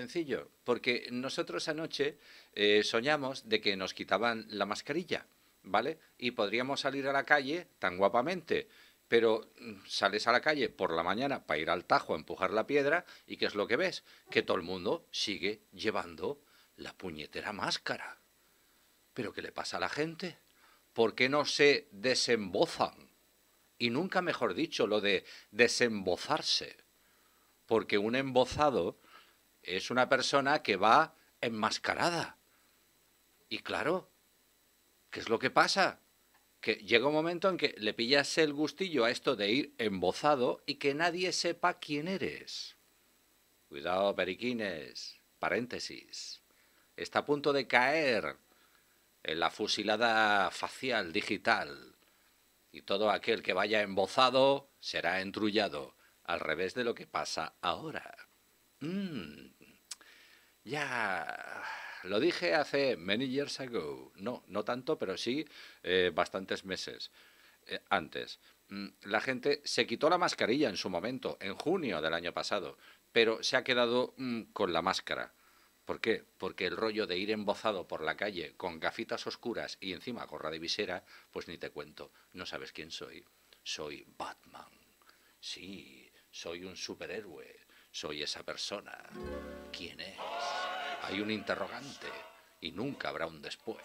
sencillo, porque nosotros anoche eh, soñamos de que nos quitaban la mascarilla, ¿vale? Y podríamos salir a la calle tan guapamente, pero mm, sales a la calle por la mañana para ir al tajo a empujar la piedra y ¿qué es lo que ves? Que todo el mundo sigue llevando la puñetera máscara. ¿Pero qué le pasa a la gente? ¿Por qué no se desembozan? Y nunca mejor dicho lo de desembozarse, porque un embozado es una persona que va enmascarada. Y claro, ¿qué es lo que pasa? Que llega un momento en que le pillas el gustillo a esto de ir embozado y que nadie sepa quién eres. Cuidado, periquines, paréntesis. Está a punto de caer en la fusilada facial digital. Y todo aquel que vaya embozado será entrullado, al revés de lo que pasa ahora. Mm. Ya, lo dije hace many years ago. No, no tanto, pero sí eh, bastantes meses eh, antes. Mm, la gente se quitó la mascarilla en su momento, en junio del año pasado, pero se ha quedado mm, con la máscara. ¿Por qué? Porque el rollo de ir embozado por la calle con gafitas oscuras y encima gorra de visera, pues ni te cuento, no sabes quién soy. Soy Batman. Sí, soy un superhéroe soy esa persona. ¿Quién es? Hay un interrogante y nunca habrá un después.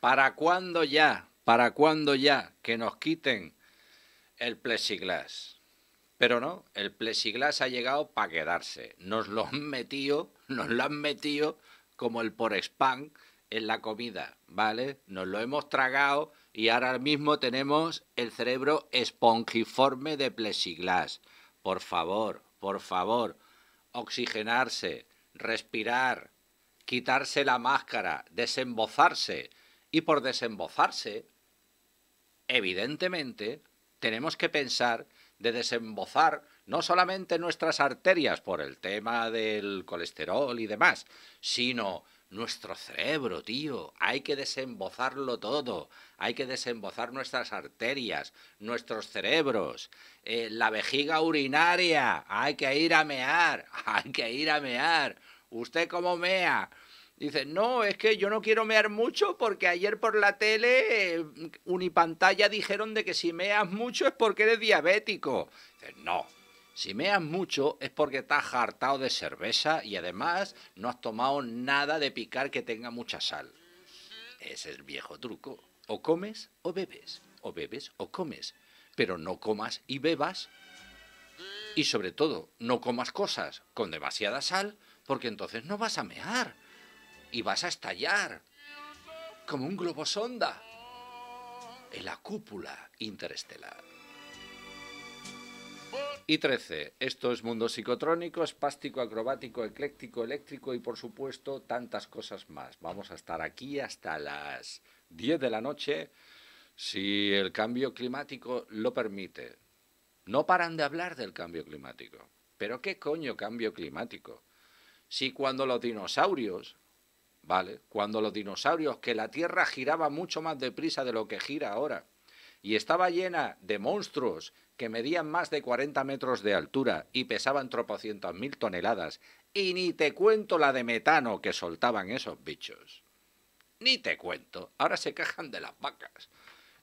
¿Para cuándo ya? ¿Para cuándo ya que nos quiten el Plesiglas? Pero no, el Plesiglas ha llegado para quedarse. Nos lo han metido, nos lo han metido como el por spam en la comida, ¿vale? Nos lo hemos tragado y ahora mismo tenemos el cerebro espongiforme de Plesiglas. Por favor, por favor, oxigenarse, respirar, quitarse la máscara, desembozarse. Y por desembozarse, evidentemente, tenemos que pensar de desembozar no solamente nuestras arterias por el tema del colesterol y demás, sino nuestro cerebro, tío. Hay que desembozarlo todo. Hay que desembozar nuestras arterias, nuestros cerebros, eh, la vejiga urinaria. Hay que ir a mear. Hay que ir a mear. ¿Usted cómo mea? Dice, no, es que yo no quiero mear mucho porque ayer por la tele, eh, unipantalla, dijeron de que si meas mucho es porque eres diabético. Dice, no, si meas mucho es porque estás hartado de cerveza y además no has tomado nada de picar que tenga mucha sal. Es el viejo truco. O comes o bebes. O bebes o comes. Pero no comas y bebas. Y sobre todo, no comas cosas con demasiada sal porque entonces no vas a mear. Y vas a estallar. Como un globo sonda. En la cúpula interestelar. Y 13. Esto es mundo psicotrónico, espástico, acrobático, ecléctico, eléctrico y por supuesto tantas cosas más. Vamos a estar aquí hasta las 10 de la noche si el cambio climático lo permite. No paran de hablar del cambio climático. Pero ¿qué coño cambio climático? Si cuando los dinosaurios, ¿vale? Cuando los dinosaurios, que la Tierra giraba mucho más deprisa de lo que gira ahora, y estaba llena de monstruos que medían más de 40 metros de altura y pesaban tropocientas mil toneladas, y ni te cuento la de metano que soltaban esos bichos. Ni te cuento, ahora se quejan de las vacas.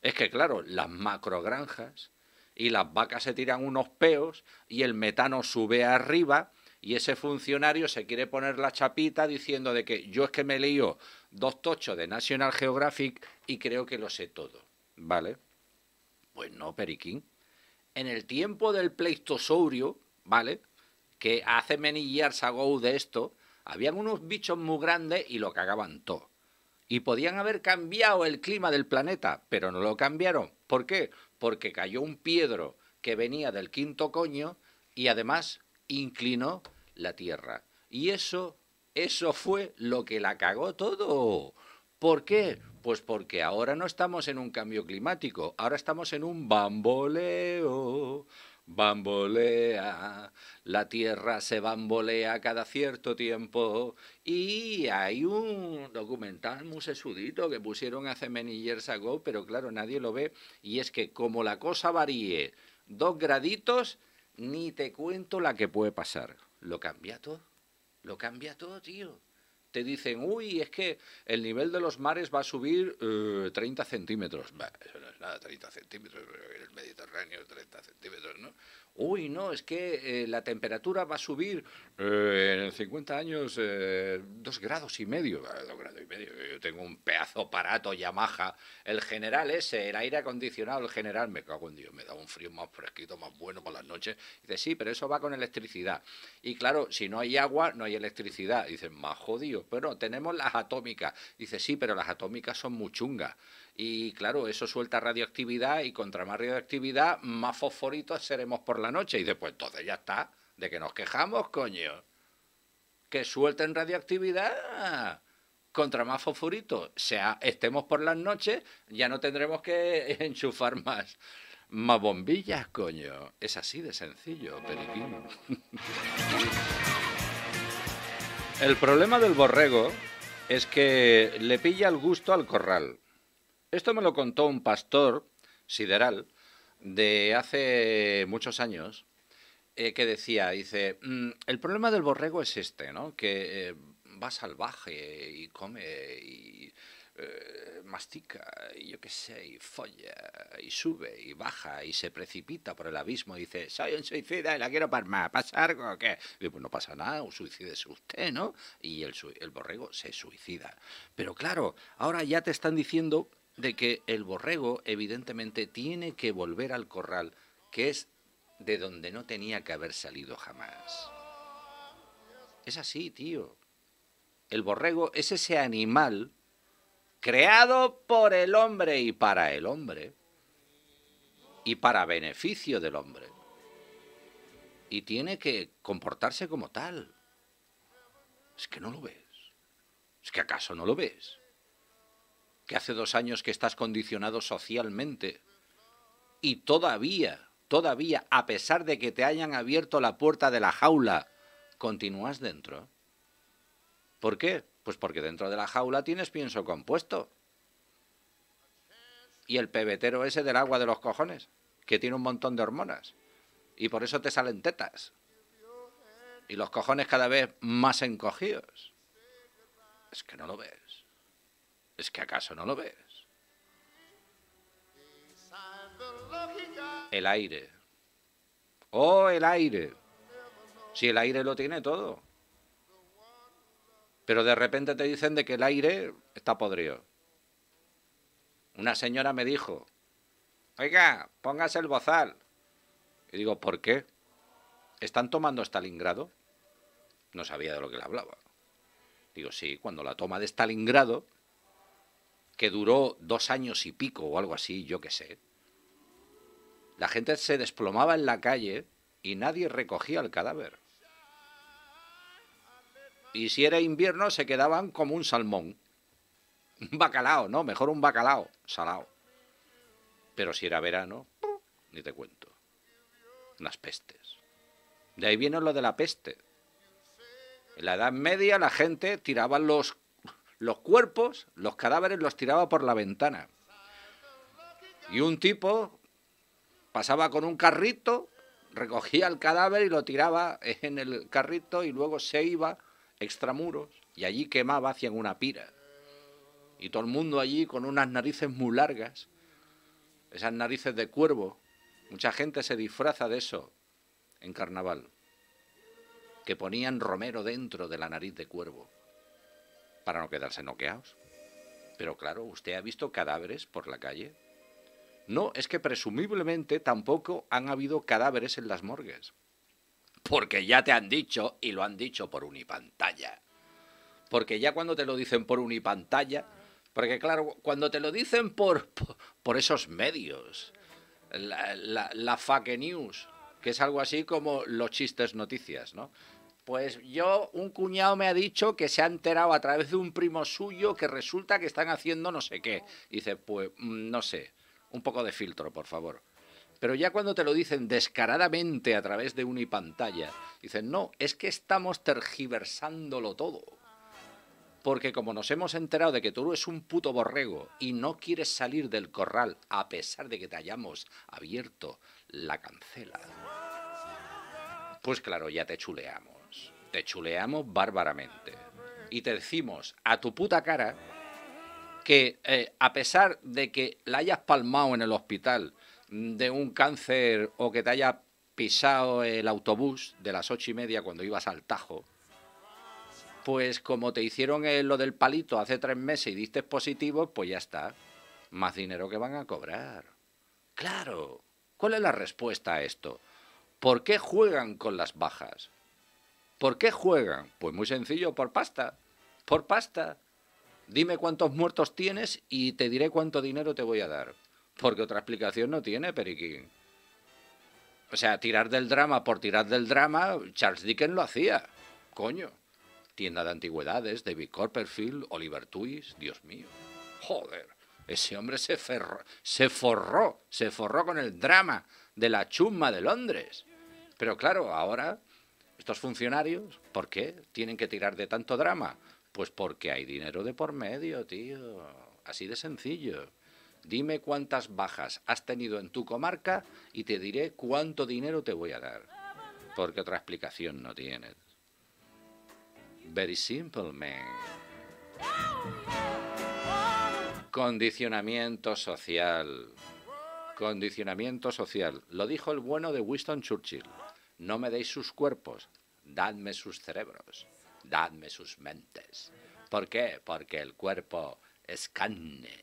Es que claro, las macrogranjas y las vacas se tiran unos peos y el metano sube arriba y ese funcionario se quiere poner la chapita diciendo de que yo es que me leío dos tochos de National Geographic y creo que lo sé todo, ¿vale? Pues no, Periquín. En el tiempo del pleistosaurio, ¿vale? Que hace many years ago de esto, habían unos bichos muy grandes y lo cagaban todo. Y podían haber cambiado el clima del planeta, pero no lo cambiaron. ¿Por qué? Porque cayó un piedro que venía del quinto coño y además inclinó la Tierra. Y eso, eso fue lo que la cagó todo. ¿Por qué? Pues porque ahora no estamos en un cambio climático, ahora estamos en un bamboleo, bambolea, la Tierra se bambolea cada cierto tiempo y hay un documental muy sesudito que pusieron hace many years ago, pero claro, nadie lo ve, y es que como la cosa varíe dos graditos, ni te cuento la que puede pasar. Lo cambia todo, lo cambia todo, tío te dicen, uy, es que el nivel de los mares va a subir 30 eh, centímetros. eso no es nada, 30 centímetros, en el Mediterráneo 30 centímetros, ¿no? uy, no, es que eh, la temperatura va a subir eh, en 50 años eh, dos grados y medio. Ah, dos grados y medio. Yo tengo un pedazo parato, Yamaha, el general ese, el aire acondicionado, el general, me cago en Dios, me da un frío más fresquito, más bueno por las noches. Dice, sí, pero eso va con electricidad. Y claro, si no hay agua, no hay electricidad. Dice, más jodido. Pero tenemos las atómicas. Dice, sí, pero las atómicas son muy chungas. Y claro, eso suelta radioactividad y contra más radioactividad, más fosforitos seremos por la noche. Y después, pues entonces ya está, de que nos quejamos, coño. Que suelten radioactividad contra más fosforitos. Sea, estemos por las noches, ya no tendremos que enchufar más. Más bombillas, coño. Es así de sencillo, periquín. El problema del borrego es que le pilla el gusto al corral. Esto me lo contó un pastor sideral de hace muchos años eh, que decía, dice, mm, el problema del borrego es este, ¿no? Que eh, va salvaje y come y eh, mastica, y yo qué sé, y folla, y sube, y baja, y se precipita por el abismo, y dice, soy un suicida y la quiero para ¿pasa algo o qué? Y pues no pasa nada, un suicida es usted, ¿no? Y el, el borrego se suicida. Pero claro, ahora ya te están diciendo de que el borrego evidentemente tiene que volver al corral, que es de donde no tenía que haber salido jamás. Es así, tío. El borrego es ese animal creado por el hombre y para el hombre, y para beneficio del hombre. Y tiene que comportarse como tal. Es que no lo ves. Es que acaso no lo ves que hace dos años que estás condicionado socialmente y todavía, todavía, a pesar de que te hayan abierto la puerta de la jaula, continúas dentro. ¿Por qué? Pues porque dentro de la jaula tienes pienso compuesto. Y el pebetero ese del agua de los cojones, que tiene un montón de hormonas. Y por eso te salen tetas. Y los cojones cada vez más encogidos. Es que no lo ves. ¿Es que acaso no lo ves? El aire. Oh, el aire. Si el aire lo tiene todo. Pero de repente te dicen de que el aire está podrido. Una señora me dijo, oiga, póngase el bozal. Y digo, ¿por qué? ¿Están tomando Stalingrado? No sabía de lo que le hablaba. Digo, sí, cuando la toma de Stalingrado que duró dos años y pico o algo así, yo qué sé. La gente se desplomaba en la calle y nadie recogía el cadáver. Y si era invierno se quedaban como un salmón. Un bacalao, ¿no? Mejor un bacalao, salado. Pero si era verano, ni te cuento. Las pestes. De ahí viene lo de la peste. En la Edad Media la gente tiraba los los cuerpos, los cadáveres los tiraba por la ventana. Y un tipo pasaba con un carrito, recogía el cadáver y lo tiraba en el carrito y luego se iba extramuros y allí quemaba hacia una pira. Y todo el mundo allí con unas narices muy largas, esas narices de cuervo. Mucha gente se disfraza de eso en carnaval, que ponían romero dentro de la nariz de cuervo para no quedarse noqueados. Pero claro, usted ha visto cadáveres por la calle. No, es que presumiblemente tampoco han habido cadáveres en las morgues. Porque ya te han dicho y lo han dicho por unipantalla. Porque ya cuando te lo dicen por unipantalla, porque claro, cuando te lo dicen por, por, esos medios, la fake news, que es algo así como los chistes noticias, ¿no? Pues yo, un cuñado me ha dicho que se ha enterado a través de un primo suyo que resulta que están haciendo no sé qué. dice, pues mm, no sé, un poco de filtro, por favor. Pero ya cuando te lo dicen descaradamente a través de una pantalla, dicen, no, es que estamos tergiversándolo todo. Porque como nos hemos enterado de que tú eres un puto borrego y no quieres salir del corral a pesar de que te hayamos abierto la cancela, pues claro, ya te chuleamos te chuleamos bárbaramente y te decimos a tu puta cara que eh, a pesar de que la hayas palmado en el hospital de un cáncer o que te haya pisado el autobús de las ocho y media cuando ibas al Tajo, pues como te hicieron lo del palito hace tres meses y diste positivo, pues ya está. Más dinero que van a cobrar. Claro. ¿Cuál es la respuesta a esto? ¿Por qué juegan con las bajas? ¿Por qué juegan? Pues muy sencillo, por pasta. Por pasta. Dime cuántos muertos tienes y te diré cuánto dinero te voy a dar. Porque otra explicación no tiene, Periquín. O sea, tirar del drama por tirar del drama, Charles Dickens lo hacía. Coño. Tienda de antigüedades, David Copperfield, Oliver Twist, Dios mío. Joder, ese hombre se, se forró, se forró con el drama de la chumba de Londres. Pero claro, ahora estos funcionarios, ¿por qué tienen que tirar de tanto drama? Pues porque hay dinero de por medio, tío. Así de sencillo. Dime cuántas bajas has tenido en tu comarca y te diré cuánto dinero te voy a dar. Porque otra explicación no tienes. Very simple, man. Condicionamiento social. Condicionamiento social. Lo dijo el bueno de Winston Churchill. No me deis sus cuerpos, dadme sus cerebros, dadme sus mentes. ¿Por qué? Porque el cuerpo es carne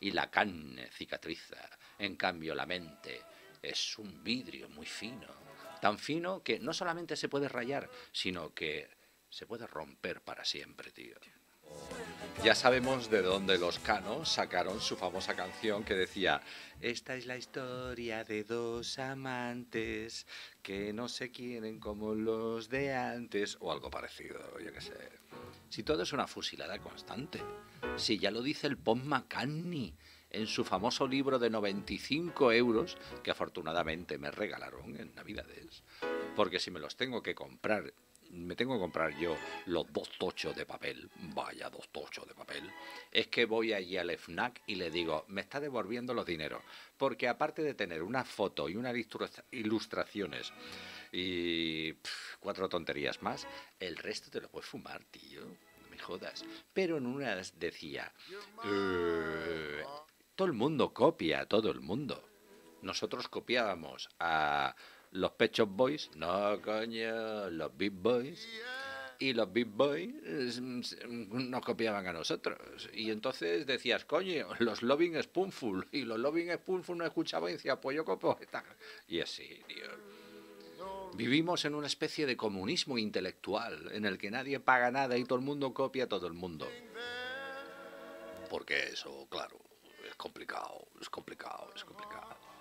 y la carne cicatriza. En cambio, la mente es un vidrio muy fino, tan fino que no solamente se puede rayar, sino que se puede romper para siempre, tío. Ya sabemos de dónde los canos sacaron su famosa canción que decía, Esta es la historia de dos amantes que no se quieren como los de antes o algo parecido, yo qué sé. Si todo es una fusilada constante, si ya lo dice el pom McCartney en su famoso libro de 95 euros, que afortunadamente me regalaron en Navidades, porque si me los tengo que comprar me tengo que comprar yo los dos tochos de papel, vaya dos tochos de papel, es que voy allí al FNAC y le digo, me está devolviendo los dineros, porque aparte de tener una foto y unas ilustraciones y cuatro tonterías más, el resto te lo puedes fumar, tío, no me jodas. Pero en una decía, eh, todo el mundo copia, a todo el mundo. Nosotros copiábamos a los Pechos Boys, no coño, los Big Boys, y los Big Boys mm, nos copiaban a nosotros. Y entonces decías, coño, los Loving Spoonful, y los Loving Spoonful no escuchaban y decía, pues yo copo Y así, tío. Vivimos en una especie de comunismo intelectual en el que nadie paga nada y todo el mundo copia a todo el mundo. Porque eso, claro, es complicado, es complicado, es complicado.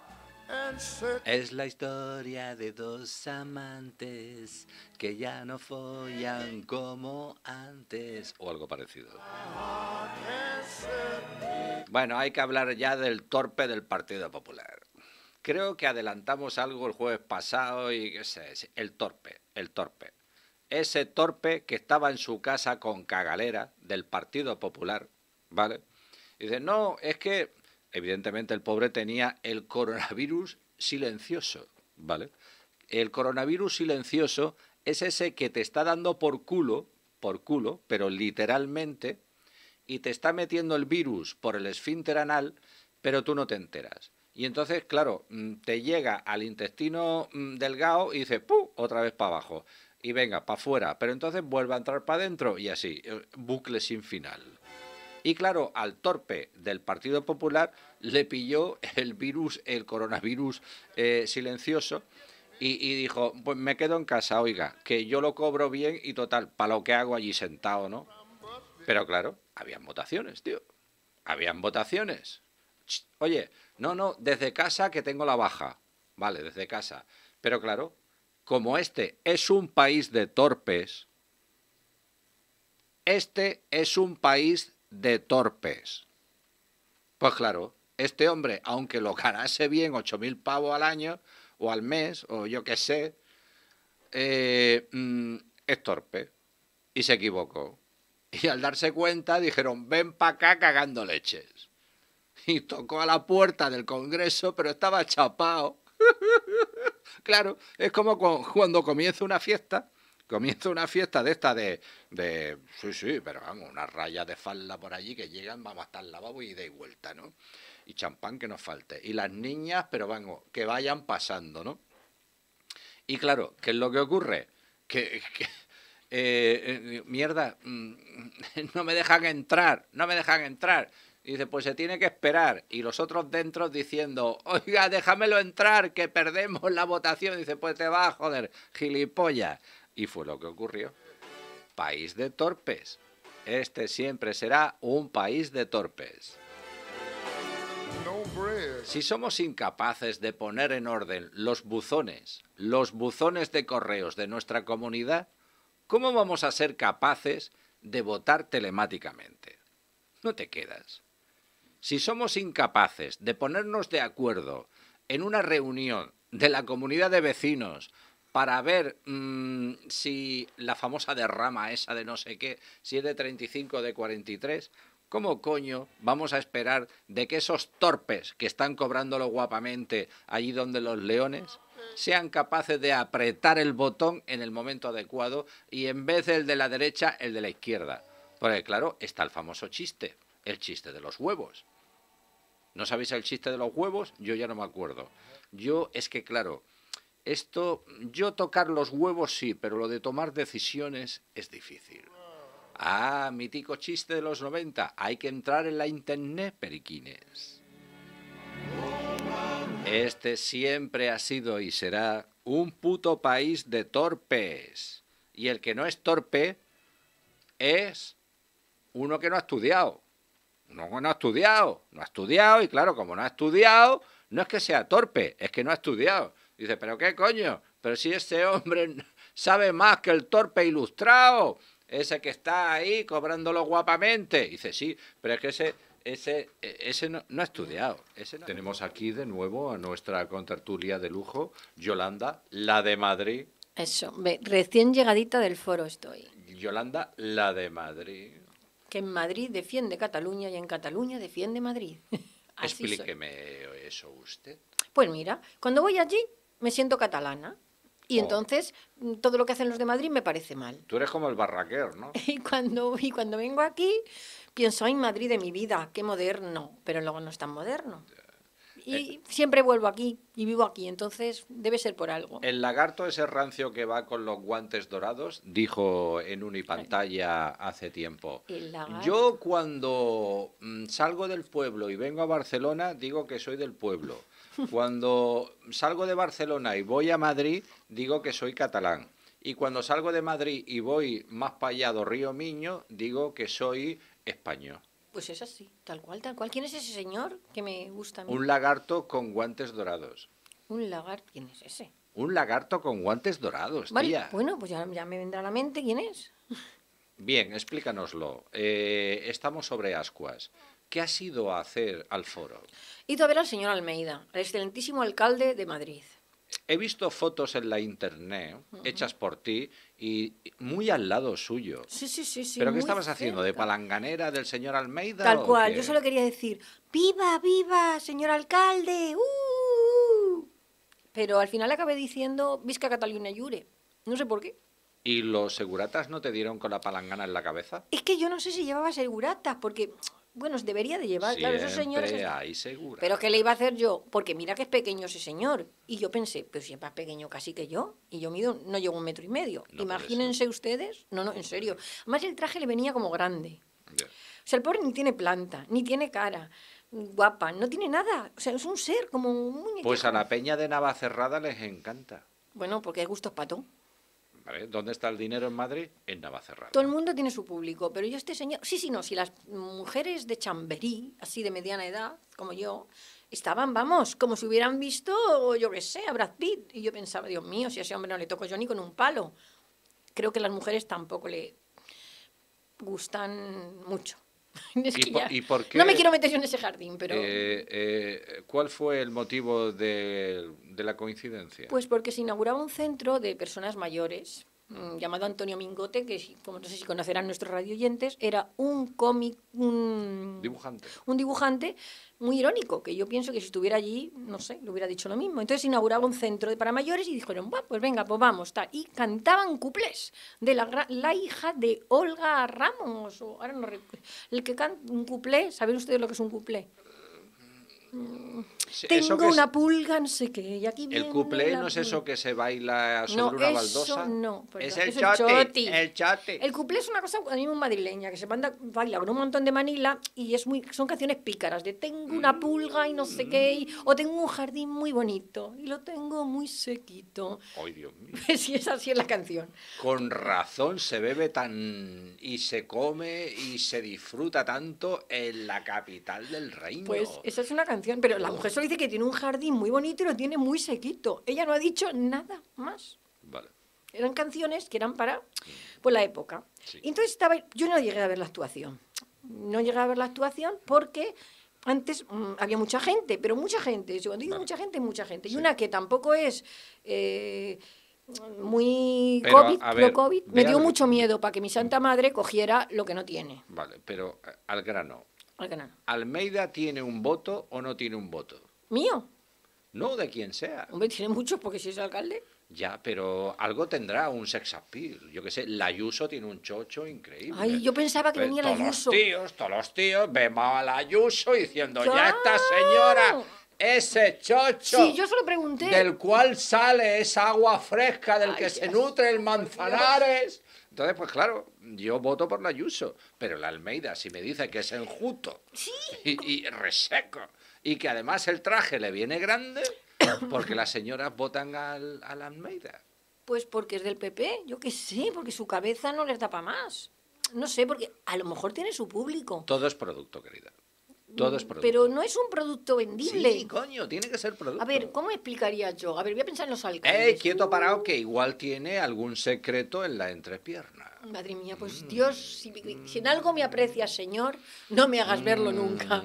Es la historia de dos amantes que ya no follan como antes o algo parecido. Bueno, hay que hablar ya del torpe del Partido Popular. Creo que adelantamos algo el jueves pasado y qué sé, el torpe, el torpe. Ese torpe que estaba en su casa con cagalera del Partido Popular, ¿vale? Y dice, no, es que Evidentemente el pobre tenía el coronavirus silencioso, ¿vale? El coronavirus silencioso es ese que te está dando por culo, por culo, pero literalmente, y te está metiendo el virus por el esfínter anal, pero tú no te enteras. Y entonces, claro, mm, te llega al intestino mm, delgado y dice, ¡pum!, otra vez para abajo. Y venga, para afuera. Pero entonces vuelve a entrar para adentro y así, eh, bucle sin final. Y claro, al torpe del Partido Popular le pilló el virus, el coronavirus eh, silencioso. Y, dijo, pues me quedo en casa, oiga, que yo lo cobro bien y total, para lo que hago allí sentado, ¿no? Pero claro, habían votaciones, tío. Habían votaciones. oye, no, no, desde casa que tengo la baja. Vale, desde casa. Pero claro, como este es un país de torpes, este es un país de torpes. Pues claro, este hombre, aunque lo ganase bien, mil pavos al año o al mes, o yo qué sé, eh, mm, es torpe y se equivocó. Y al darse cuenta dijeron, ven para acá cagando leches. Y tocó a la puerta del Congreso, pero estaba chapado. claro, es como cuando comienza una fiesta comienza una fiesta de esta de, Sí, sí, pero vamos, una raya de falda por allí que llegan, vamos hasta el lavabo y de vuelta, ¿no? Y champán que nos falte. Y las niñas, pero vamos, que vayan pasando, ¿no? Y claro, ¿qué es lo que ocurre? Que. Eh, eh, mierda, mm, no me dejan entrar, no me dejan entrar. Y dice, pues se tiene que esperar. Y los otros dentro diciendo, oiga, déjamelo entrar, que perdemos la votación. dice, pues te va, joder, gilipollas. Y fue lo que ocurrió. País de torpes. Este siempre será un país de torpes. Si somos incapaces de poner en orden los buzones, los buzones de correos de nuestra comunidad, ¿cómo vamos a ser capaces de votar telemáticamente? No te quedas. Si somos incapaces de ponernos de acuerdo en una reunión de la comunidad de vecinos para ver mm, si la famosa derrama esa de no sé qué, si es de 35 o de 43, ¿cómo coño vamos a esperar de que esos torpes que están cobrándolo guapamente allí donde los leones sean capaces de apretar el botón en el momento adecuado y en vez del de la derecha, el de la izquierda? Porque claro, está el famoso chiste, el chiste de los huevos. ¿No sabéis el chiste de los huevos? Yo ya no me acuerdo. Yo es que, claro, esto, yo tocar los huevos sí, pero lo de tomar decisiones es difícil. Ah, mítico chiste de los 90, hay que entrar en la internet, periquines. Este siempre ha sido y será un puto país de torpes. Y el que no es torpe es uno que no ha estudiado. Uno que no ha estudiado, no ha estudiado y claro, como no ha estudiado, no es que sea torpe, es que no ha estudiado. Dice, pero qué coño, pero si ese hombre sabe más que el torpe ilustrado, ese que está ahí cobrándolo guapamente. Dice, sí, pero es que ese, ese, e-, ese no, ha estudiado. Ese Tenemos aquí de nuevo a nuestra contertulia de lujo, Yolanda, la de Madrid. Eso, recién llegadita del foro estoy. Yolanda, la de Madrid. Que en Madrid defiende Cataluña y en Cataluña defiende Madrid. Explíqueme eso usted. Pues mira, cuando voy allí me siento catalana. Y oh. entonces mm, todo lo que hacen los de Madrid me parece mal. Tú eres como el barraquer, ¿no? Y cuando, y cuando vengo aquí pienso, en Madrid de mi vida, qué moderno, pero luego no es tan moderno. Y eh. siempre vuelvo aquí y vivo aquí, entonces debe ser por algo. El lagarto ese rancio que va con los guantes dorados dijo en pantalla hace tiempo. Yo cuando mm, salgo del pueblo y vengo a Barcelona digo que soy del pueblo. Cuando salgo de Barcelona y voy a Madrid, digo que soy catalán. Y cuando salgo de Madrid y voy más para allá Río Miño, digo que soy español. Pues es así, tal cual, tal cual. ¿Quién es ese señor que me gusta a mí? Un lagarto con guantes dorados. ¿Un lagarto? ¿Quién es ese? Un lagarto con guantes dorados, tía. Bueno, pues ya, me vendrá a la mente quién es. Bien, explícanoslo. Eh, estamos sobre ascuas. ¿Qué has ido a hacer al foro? He ido a ver al señor Almeida, el excelentísimo alcalde de Madrid. He visto fotos en la internet hechas por ti y muy al lado suyo. Sí, sí, sí. sí ¿Pero qué estabas haciendo? ¿De palanganera del señor Almeida? Tal cual, yo solo quería decir, viva, viva, señor alcalde. Uh". Pero al final acabé diciendo, visca Catalina Yure. No sé por qué. ¿Y los seguratas no te dieron con la palangana en la cabeza? Es que yo no sé si llevaba seguratas, porque bueno, debería de llevar, claro, esos señores. Pero ¿qué le iba a hacer yo? Porque mira que es pequeño ese señor. Y yo pensé, pero si es más pequeño casi que yo. Y yo mido, no llego un metro y medio. Imagínense ustedes. No, no, en serio. Además, el traje le venía como grande. O sea, el pobre ni tiene planta, ni tiene cara guapa, no tiene nada. O sea, es un ser como un muñeco. Pues a la peña de Navacerrada les encanta. Bueno, porque hay gustos patón ¿Dónde está el dinero en Madrid? En Navacerrada. Todo el mundo tiene su público, pero yo este señor... Sí, sí, no, si las mujeres de Chamberí, así de mediana edad, como yo, estaban, vamos, como si hubieran visto, yo qué sé, a Brad Pitt. Y yo pensaba, Dios mío, si a ese hombre no le toco yo ni con un palo. Creo que las mujeres tampoco le gustan mucho. ¿Y, no me quiero meter yo en ese jardín, pero... Eh, eh, ¿Cuál fue el motivo del de la coincidencia? Pues porque se inauguraba un centro de personas mayores mm, llamado Antonio Mingote, que como no sé si conocerán nuestros radioyentes, era un cómic, un dibujante. un dibujante muy irónico, que yo pienso que si estuviera allí, no sé, le hubiera dicho lo mismo. Entonces inauguraba un centro para mayores y dijeron, pues venga, pues vamos, está Y cantaban cuplés de la, la hija de Olga Ramos, o ahora no el que canta un cuplé, ¿saben ustedes lo que es un cuplé? Tengo una pulga, no sé qué. Y aquí el cuplé no es eso que se baila sobre una baldosa. No, es el, es el chate. El cuplé es una cosa a mí muy madrileña, que se manda, baila con un montón de manila y es muy, son canciones pícaras, de tengo una mm. pulga y no sé qué, o tengo un jardín muy bonito y lo tengo muy sequito. Ay, Dios mío. si es así en la canción. Con razón se bebe tan y se come y se disfruta tanto en la capital del reino. Pues esa es una canción pero la mujer solo dice que tiene un jardín muy bonito y lo tiene muy sequito. Ella no ha dicho nada más. Eran canciones que eran para pues, la época. entonces estaba, yo no llegué a ver la actuación. No llegué a ver la actuación porque antes mm, había mucha gente, pero mucha gente. Cuando digo mucha gente, mucha gente. Y una que tampoco es... Eh, muy COVID, COVID me dio mucho miedo para que mi santa madre cogiera lo que no tiene. Vale, pero eh, al grano, ¿Almeida tiene un voto o no tiene un voto? ¿Mío? No, de quien sea. Hombre, tiene muchos porque si es alcalde. Ya, pero algo tendrá un sex appeal. Yo qué sé, la Ayuso tiene un chocho increíble. Ay, yo pensaba que pues venía la Ayuso. Todos los tíos, todos los tíos, vemos a la diciendo, ya esta señora, ese chocho. Sí, yo se pregunté. Del cual sale esa agua fresca del que se nutre el manzanares. Entonces, pues claro, yo voto por la Ayuso, pero la Almeida, si me dice que es enjuto y, reseco y que además el traje le viene grande, porque las señoras votan al, a la Almeida. Pues porque es del PP, yo qué sé, porque su cabeza no les tapa más. No sé, porque a lo mejor tiene su público. Todo es producto, querida. Mm, pero no es un producto vendible. Sí, coño, tiene que ser producto. A ver, ¿cómo explicaría yo? A ver, voy a pensar en los alcaldes. Eh, quieto parado, que igual tiene algún secreto en la entrepierna. Madre mía, pues mm. Dios, si, en algo me aprecias, señor, no me hagas verlo mm. nunca.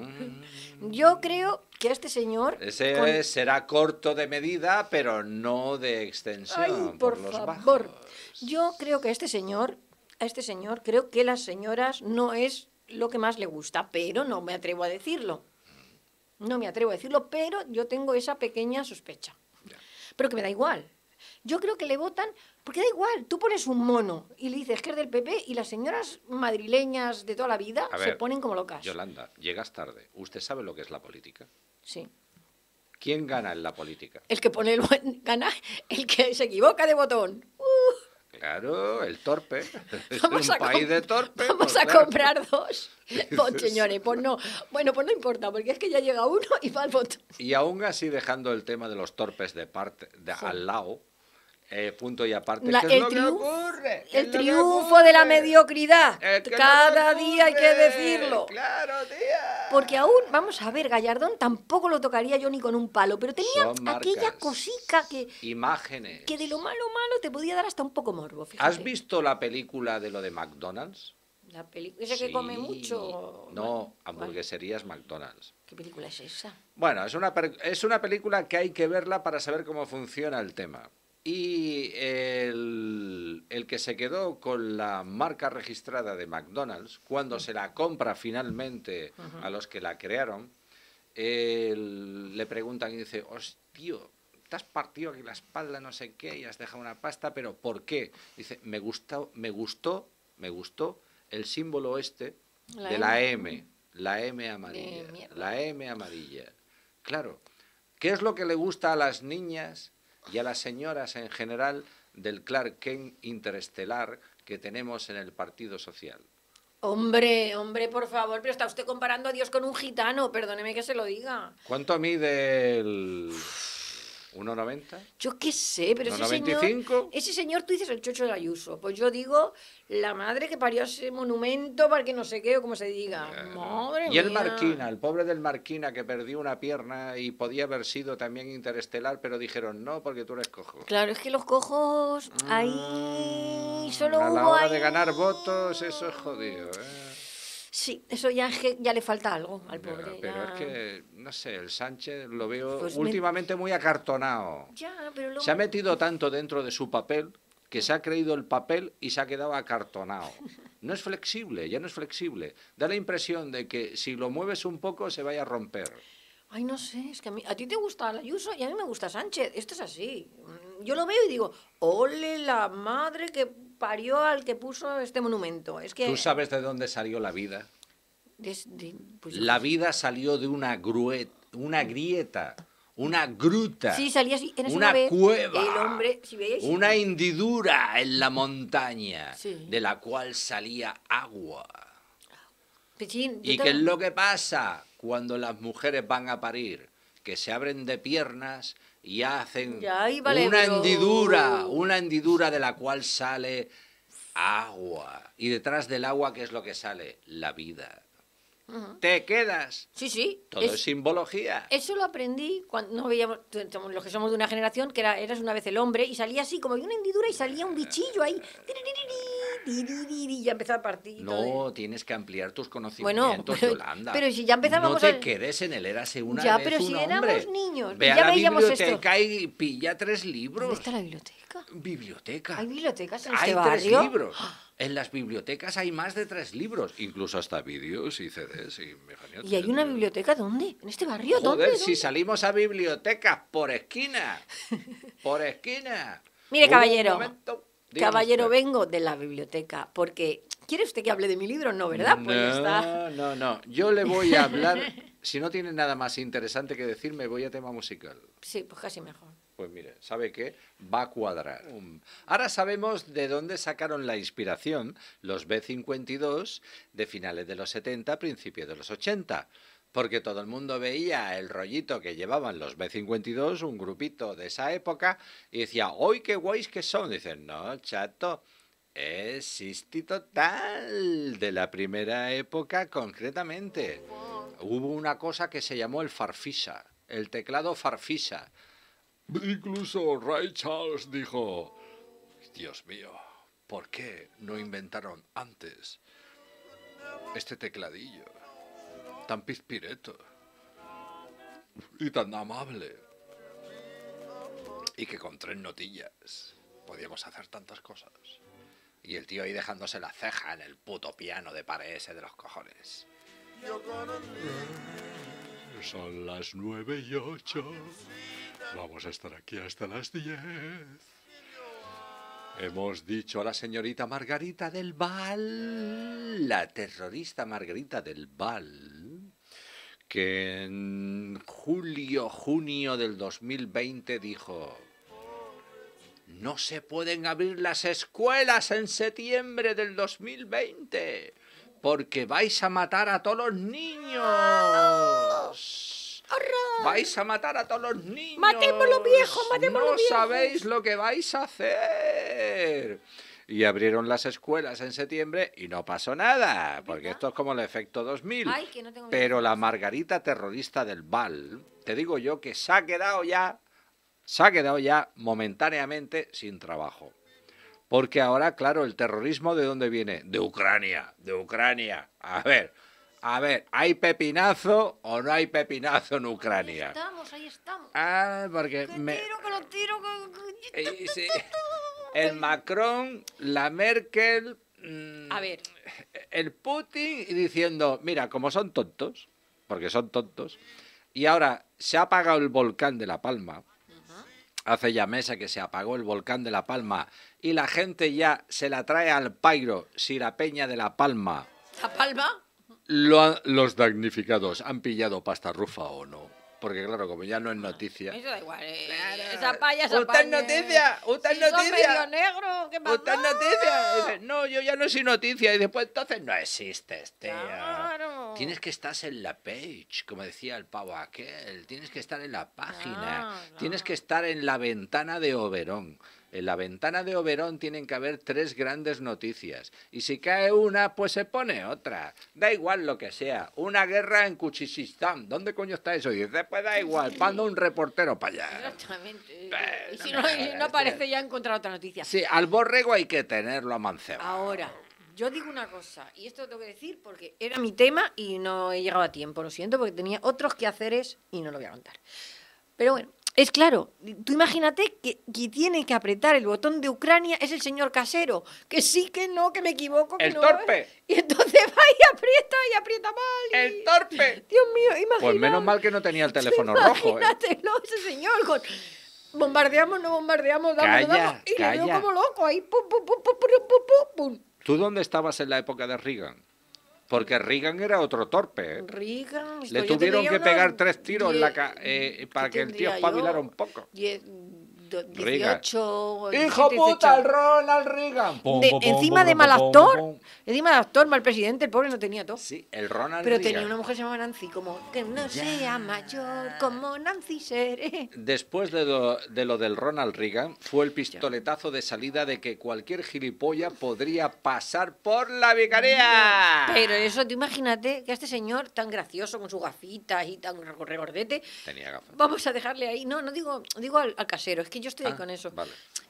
Yo creo que a este señor... Ese será corto de medida, pero no de extensión. Ay, por, favor. Yo creo que a este señor, a este señor, creo que las señoras no es lo que más le gusta, pero no me atrevo a decirlo. No me atrevo a decirlo, pero yo tengo esa pequeña sospecha. Pero que me da igual. Yo creo que le votan, porque da igual, tú pones un mono y le dices que es del PP y las señoras madrileñas de toda la vida se ponen como locas. Yolanda, llegas tarde. ¿Usted sabe lo que es la política? Sí. ¿Quién gana en la política? El que pone el gana el que se equivoca de botón. Claro, el torpe. Vamos país de torpe. Vamos a comprar dos. Pues, señores, pues no. Bueno, pues no importa, porque es que ya llega uno y va al botón. Y aún así, dejando el tema de los torpes de parte, al lado, eh, punto y aparte. el, triunfo de la mediocridad. Cada día hay que decirlo. Porque aún, vamos a ver, Gallardón tampoco lo tocaría yo ni con un palo, pero tenía aquella cosica que. Imágenes. Que de lo malo malo te podía dar hasta un poco morbo. ¿Has visto la película de lo de McDonald's? esa que come mucho. No, hamburgueserías McDonald's. ¿Qué película es esa? Bueno, es es una película que hay que verla para saber cómo funciona el tema. Y el, que se quedó con la marca registrada de McDonald's, cuando se la compra finalmente a los que la crearon, le preguntan y dice, hostio, te has partido aquí la espalda, no sé qué, y has dejado una pasta, pero ¿por qué? Dice, me, gustó, me gustó, me gustó el símbolo este de la M, la M amarilla, la M amarilla. Claro, ¿qué es lo que le gusta a las niñas? y a las señoras en general del Clark Kent interestelar que tenemos en el Partido Social. Hombre, hombre, por favor, pero está usted comparando a Dios con un gitano, perdóneme que se lo diga. ¿Cuánto mí del ¿1,90? Yo qué sé, pero ese señor, ese señor, tú dices el chocho de Ayuso. Pues yo digo, la madre que parió ese monumento para que no sé qué o como se diga. Eh, y el Marquina, el pobre del Marquina que perdió una pierna y podía haber sido también interestelar, pero dijeron no porque tú eres cojo. Claro, es que los cojos, ahí, mm, solo A la hora de ganar votos, eso es jodido. Eh. Sí, eso ya, ya le falta algo al pobre. Pero, es que, no sé, el Sánchez lo pues veo últimamente muy acartonado. Se ha metido tanto dentro de su papel que se ha creído el papel y se ha quedado acartonado. No es flexible, ya no es flexible. Da la impresión de que si lo mueves un poco se vaya a romper. Ay, no sé, es que a, mí, a ti te gusta la Ayuso y a mí me gusta Sánchez. Esto es así. Yo lo veo y digo, ole la madre que parió al que puso este monumento. Es que, ¿Tú sabes de dónde salió la vida? Pues la vida salió de una, grueta... una grieta, una gruta, sí, una, cueva, hombre, si una hendidura en la montaña de la cual salía agua. ¿Y qué es lo que pasa cuando las mujeres van a parir? Que se abren de piernas y hacen una hendidura, uh. una hendidura de la cual sale agua. Y detrás del agua, ¿qué es lo que sale? La vida. Te quedas. Sí, sí. Todo es, simbología. Eso lo aprendí cuando no veíamos, los que somos de una generación, que eras una vez el hombre y salía así, como había una hendidura y salía un bichillo ahí. ya empezó a partir. No, tienes que ampliar tus conocimientos, bueno, pero, Yolanda. Pero si ya empezábamos No te quedes en el Érase una Ya, vez pero un si éramos niños. Ve ya a la veíamos biblioteca esto. y pilla tres libros. ¿Dónde está la biblioteca? Biblioteca. ¿Hay bibliotecas en este barrio? Hay tres libros. En las bibliotecas hay más de tres libros, incluso hasta vídeos y CDs y ¿Y hay una biblioteca dónde? ¿En este barrio? Joder, ¿dónde, si salimos a bibliotecas por esquina. Por esquina. Mire, caballero. momento. Caballero, vengo de la biblioteca porque... ¿Quiere usted que hable de mi libro? No, ¿verdad? Pues no, está. no, no. Yo le voy a hablar... si no tiene nada más interesante que decirme, voy a tema musical. Sí, pues casi mejor. Pues mire, ¿sabe qué? Va a cuadrar. Um, ahora sabemos de dónde sacaron la inspiración los B-52 de finales de los 70, principios de los 80 porque todo el mundo veía el rollito que llevaban los B-52, un grupito de esa época, y decía, ¡hoy qué guays que son! Dicen, no, chato, es Total, de la primera época concretamente. Hubo una cosa que se llamó el farfisa, el teclado farfisa. Incluso Ray Charles dijo, Dios mío, ¿por qué no inventaron antes este tecladillo? tan pispireto y tan amable y que con tres notillas podíamos hacer tantas cosas. Y el tío ahí dejándose la ceja en el puto piano de pared ese de los cojones. Son las nueve y ocho. Vamos a estar aquí hasta las diez. Hemos dicho a la señorita Margarita del Val, la terrorista Margarita del Val, que en julio, junio del 2020 dijo, no se pueden abrir las escuelas en septiembre del 2020 porque vais a matar a todos los niños. Vais a matar a todos los niños. Matémoslo viejo, matémoslo No sabéis lo que vais a hacer y abrieron las escuelas en septiembre y no pasó nada, porque esto es como el efecto 2000. Pero la margarita terrorista del Val, te digo yo que se ha quedado ya, se ha quedado ya momentáneamente sin trabajo. Porque ahora, claro, el terrorismo de dónde viene? De Ucrania, de Ucrania. A ver, a ver, ¿hay pepinazo o no hay pepinazo en Ucrania? Ahí estamos, ahí estamos. Ah, porque tiro, que lo tiro, que... Eh, el Macron, la Merkel... Mm, a ver. El Putin diciendo, mira, como son tontos, porque son tontos, y ahora se ha apagado el volcán de La Palma, hace ya mesa que se apagó el volcán de La Palma y la gente ya se la trae al pairo si la peña de La Palma. ¿La Palma? los damnificados han pillado pasta rufa o no. Porque claro, como ya no es noticia. Eso da igual. Eh, esa paya, ¿Usted es noticia? ¿Usted es noticia? negro? ¿Usted es noticia? no, yo ya no soy noticia. Y después, entonces no existes, tío. Tienes que estar en la page, como decía el pavo aquel. Tienes que estar en la página. Tienes que estar en la ventana de Oberón. En la ventana de Oberón tienen que haber tres grandes noticias. Y si cae una, pues se pone otra. Da igual lo que sea. Una guerra en Cuchisistán. ¿Dónde coño está eso? Y después pues da igual. Pando un reportero para allá. y si no, aparece, ya encontrar otra noticia. Sí, al borrego hay que tenerlo a Ahora. Yo digo una cosa, y esto lo tengo que decir porque era mi tema y no he llegado a tiempo, lo siento, porque tenía otros quehaceres y no lo voy a contar. Pero bueno, es claro, tú imagínate que quien tiene que apretar el botón de Ucrania es el señor casero, que sí, que no, que me equivoco. Que el torpe. Y entonces va y aprieta y aprieta mal. Y... El torpe. Dios mío, imagínate. Pues menos mal que no tenía el teléfono rojo. Imagínate, ¿eh? ¿no? ese señor con bombardeamos, no bombardeamos, damos, calla, damos. Y le veo como loco ahí, pum, pum, pum, pum, pum, pum, pum. ¿Tú dónde estabas en la época de Reagan? Porque Reagan era otro torpe. ¿eh? Le tuvieron que pegar tres tiros en la eh, para que el tío espabilara un poco. 18... ¡Hijo puta, Ronald Reagan! encima de mal actor, encima de actor, mal presidente, el pobre no tenía todo. Sí, el Ronald Pero tenía una mujer llamada Nancy, como que no sea mayor, como Nancy seré. Después de lo, del Ronald Reagan, fue el pistoletazo de salida de que cualquier gilipollas podría pasar por la vicaría. Pero eso, tú imagínate que este señor tan gracioso, con sus gafitas y tan regordete... Tenía gafas. Vamos a dejarle ahí. No, no digo, digo al, casero, es yo estoy ah, con eso.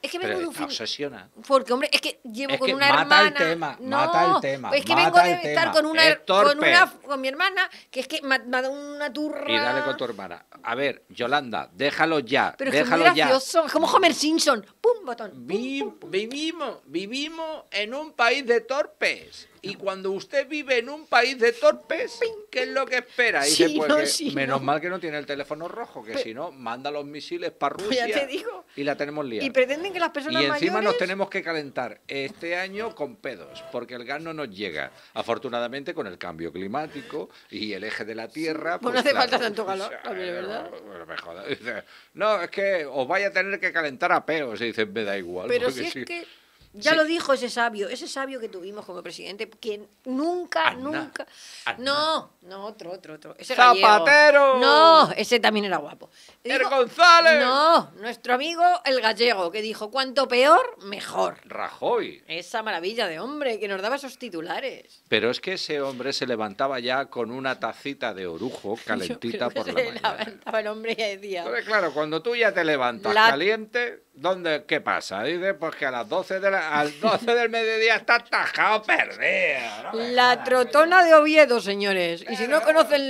Es que vengo de un obsesiona. Porque, hombre, es que llevo con que una mata El tema, mata el tema. es que vengo de estar con una, con una con mi hermana, que es que me ha dado una turra. Y dale con tu hermana. A ver, Yolanda, déjalo ya. Pero es gracioso. Ya. Es como Homer Simpson. Pum, botón. Vivimos, vivimos en un país de torpes. Y cuando usted vive en un país de torpes, ¿qué es lo que espera? Y pues menos mal que no tiene el teléfono rojo, que si no, manda los misiles para pues Rusia y la tenemos liada. Y pretenden que las personas Y encima nos tenemos que calentar este año con pedos, porque el gas no nos llega. Afortunadamente, con el cambio climático y el eje de la Tierra... Pues, no hace falta tanto calor, ¿verdad? No, es que os vaya a tener que calentar a pedos. y dice, me da igual. Pero es que... Ya lo dijo ese sabio, ese sabio que tuvimos como presidente, quien nunca, nunca. No, no, otro, otro, otro. ¡Zapatero! No, ese también era guapo. Er dijo, González! No, nuestro amigo el gallego, que dijo: cuanto peor, mejor. Rajoy. Esa maravilla de hombre que nos daba esos titulares. Pero es que ese hombre se levantaba ya con una tacita de orujo calentita por la mañana. Se levantaba el hombre y decía. claro, cuando tú ya te levantas caliente ¿Qué pasa? Dice, pues que a las 12, de al 12 del mediodía está tajado perdido. la trotona de Oviedo, señores. Y si no conocen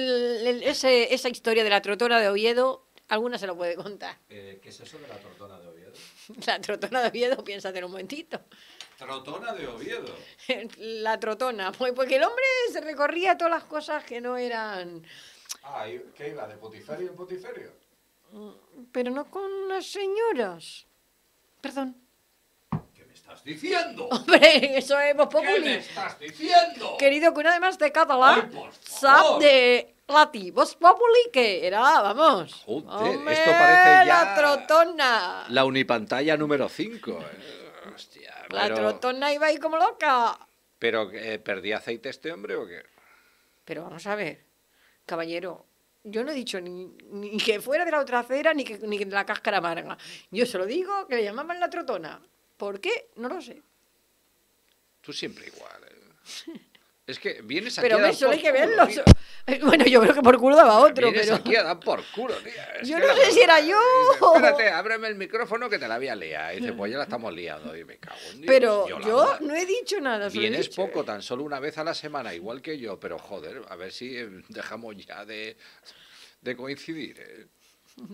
esa historia de la trotona de Oviedo, alguna se lo puede contar. Eh, ¿Qué es eso de la trotona de Oviedo? La trotona de Oviedo, piénsate un momentito. Trotona de Oviedo. la trotona, pues porque el hombre se recorría todas las cosas que no eran... Ah, ¿qué iba? ¿De potiferio en potiferio? Mm, pero no con las señoras. Perdón. ¿Qué me estás diciendo? Hombre, eso es vos ¿Qué me estás diciendo? Querido, que una de más de catalán. Sap de Lati, vos populi que era, vamos. Joder, Hombre, esto parece ya... la trotona. La unipantalla número 5. Eh. Hostia, La trotona iba ahí como loca. ¿Pero eh, perdí aceite este hombre o qué? Pero vamos a ver, caballero, yo no he dicho ni, ni, que fuera de la otra acera ni que ni de la cáscara amarga. Yo se lo digo que le llamaban la trotona. ¿Por qué? No lo sé. Tú siempre igual. ¿eh? Es que vienes aquí. Pero eso hay que verlo Bueno, yo creo que por culo daba otro. Vienes pero... aquí a dar por culo, tía. yo no sé si era yo. Espérate, ábreme el micrófono que te la había liado. Y dice, pues ya la estamos liando. Y me cago Pero yo, no he dicho nada. Vienes poco, tan solo una vez a la semana, igual que yo. Pero joder, a ver si eh, dejamos ya de, de coincidir. Eh.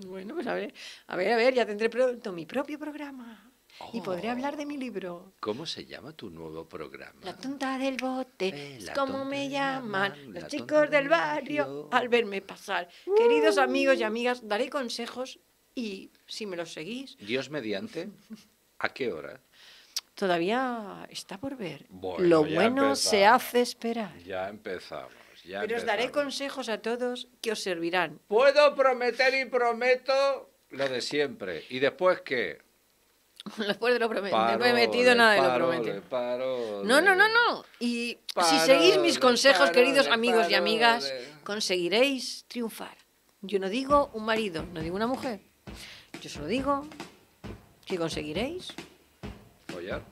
Bueno, pues a ver, a ver, a ver, ya tendré pronto mi propio programa. Y podré oh. hablar de mi libro. ¿Cómo se llama tu nuevo programa? La tonta del bote. es eh, ¿Cómo me llaman? Los chicos del barrio. Al verme pasar. Queridos amigos y amigas, daré consejos y si me los seguís. Dios mediante. ¿A qué hora? Todavía está por ver. Lo bueno se hace esperar. Ya empezamos. Ya Pero os daré consejos a todos que os servirán. Puedo prometer y prometo lo de siempre. ¿Y después qué? Después de lo prometido. no he metido nada de lo prometido. no, no, no, no. Y si seguís mis consejos, queridos amigos y amigas, conseguiréis triunfar. Yo no digo un marido, no digo una mujer. Yo solo digo que conseguiréis. Follar.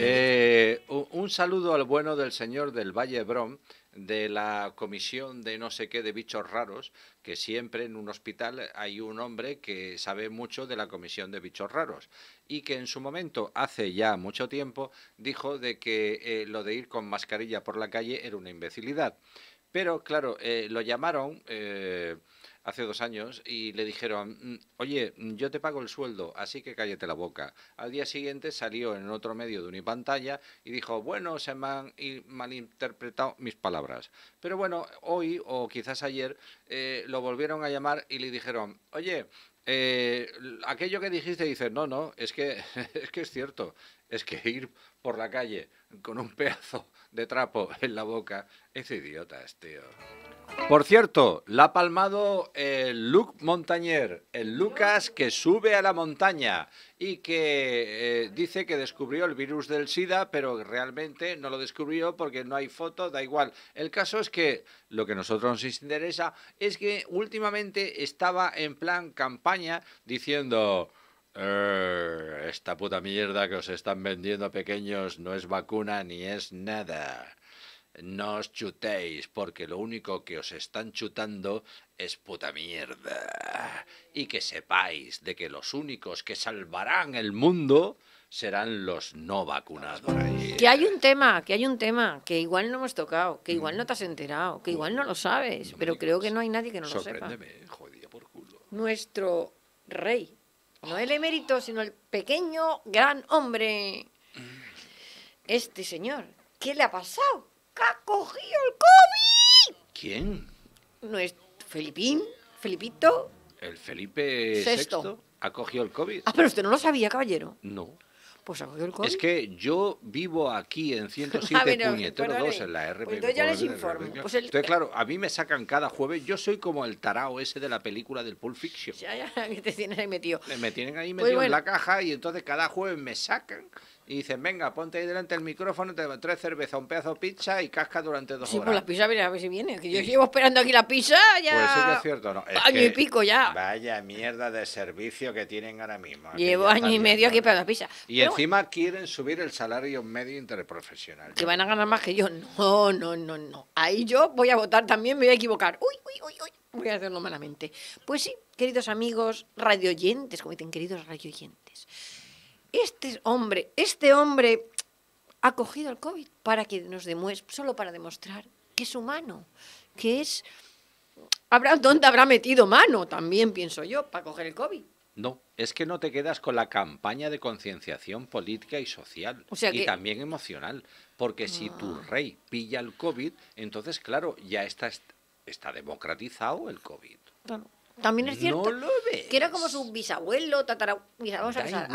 Eh, un, saludo al bueno del señor del Valle Brom, de la comisión de no sé qué de bichos raros que siempre en un hospital hay un hombre que sabe mucho de la comisión de bichos raros y que en su momento, hace ya mucho tiempo, dijo de que eh, lo de ir con mascarilla por la calle era una imbecilidad. Pero claro, eh, lo llamaron... Eh, hace dos años y le dijeron, mm, oye, mm, yo te pago el sueldo, así que cállate la boca. Al día siguiente salió en otro medio de pantalla y dijo, bueno, se me han malinterpretado mis palabras. Pero bueno, hoy o quizás ayer eh, lo volvieron a llamar y le dijeron, oye, eh, aquello que dijiste, dice, no, no, es que, es que es cierto, es que ir por la calle con un pedazo de trapo en la boca es idiota tío. Por cierto, la ha palmado el Luc Montañer, el Lucas que sube a la montaña y que eh, dice que descubrió el virus del SIDA, pero realmente no lo descubrió porque no hay foto, da igual. El caso es que lo que a nosotros nos interesa es que últimamente estaba en plan campaña diciendo... Eh, esta puta mierda que os están vendiendo pequeños no es vacuna ni es nada no os chutéis, porque lo único que os están chutando es puta mierda. Y que sepáis de que los únicos que salvarán el mundo serán los no vacunados. Que hay un tema, que hay un tema, que igual no hemos tocado, que igual no mm. te has enterado, que igual no lo sabes, pero creo que no hay nadie que no lo sepa. Jodida por culo. Nuestro rey, no el emérito, sino el pequeño gran hombre, mm. este señor, ¿qué le ha pasado? ha cogido el COVID. ¿Quién? No es Felipín, Felipito. El Felipe Sexto. VI ha cogido el COVID. Ah, pero usted no lo sabía, caballero. No. Pues ha cogido el COVID. Es que yo vivo aquí en 107 puñetero 2 en la RP. Pues entonces ya les informo. Pues claro, a mí me sacan cada jueves. Yo soy como el tarao ese de la película del Pulp Fiction. Ya, ya, que te tienen ahí metido. Me tienen ahí pues metido en la caja y entonces cada jueves me sacan y dicen, venga, ponte ahí delante el micrófono, te tres cervezas, un pedazo de pizza y casca durante dos horas. Sí, pues la pizza viene a ver si viene, yo llevo esperando aquí la pizza ya... Pues sí es cierto, ¿no? año y pico ya. Vaya mierda de servicio que tienen ahora mismo. Llevo año y medio aquí esperando la pizza. Y encima quieren subir el salario medio interprofesional. Que van a ganar más que yo. No, no, no, no. Ahí yo voy a votar también, me voy a equivocar. Uy, uy, uy, uy. Voy a hacerlo malamente. Pues sí, queridos amigos radioyentes, como dicen queridos radioyentes este hombre, este hombre ha cogido el COVID para que nos demuestre, solo para demostrar que es humano, que es... Habrá, ¿Dónde habrá metido mano también, pienso yo, para coger el COVID? No, es que no te quedas con la campaña de concienciación política y social y también emocional, porque si tu ah. rey pilla el COVID, entonces claro, ya está, está democratizado el COVID. También es cierto. Que era como su bisabuelo, tatarabuelo,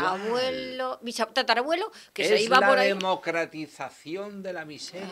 abuelo, tatarabuelo, que se iba por ahí. la democratización de la miseria.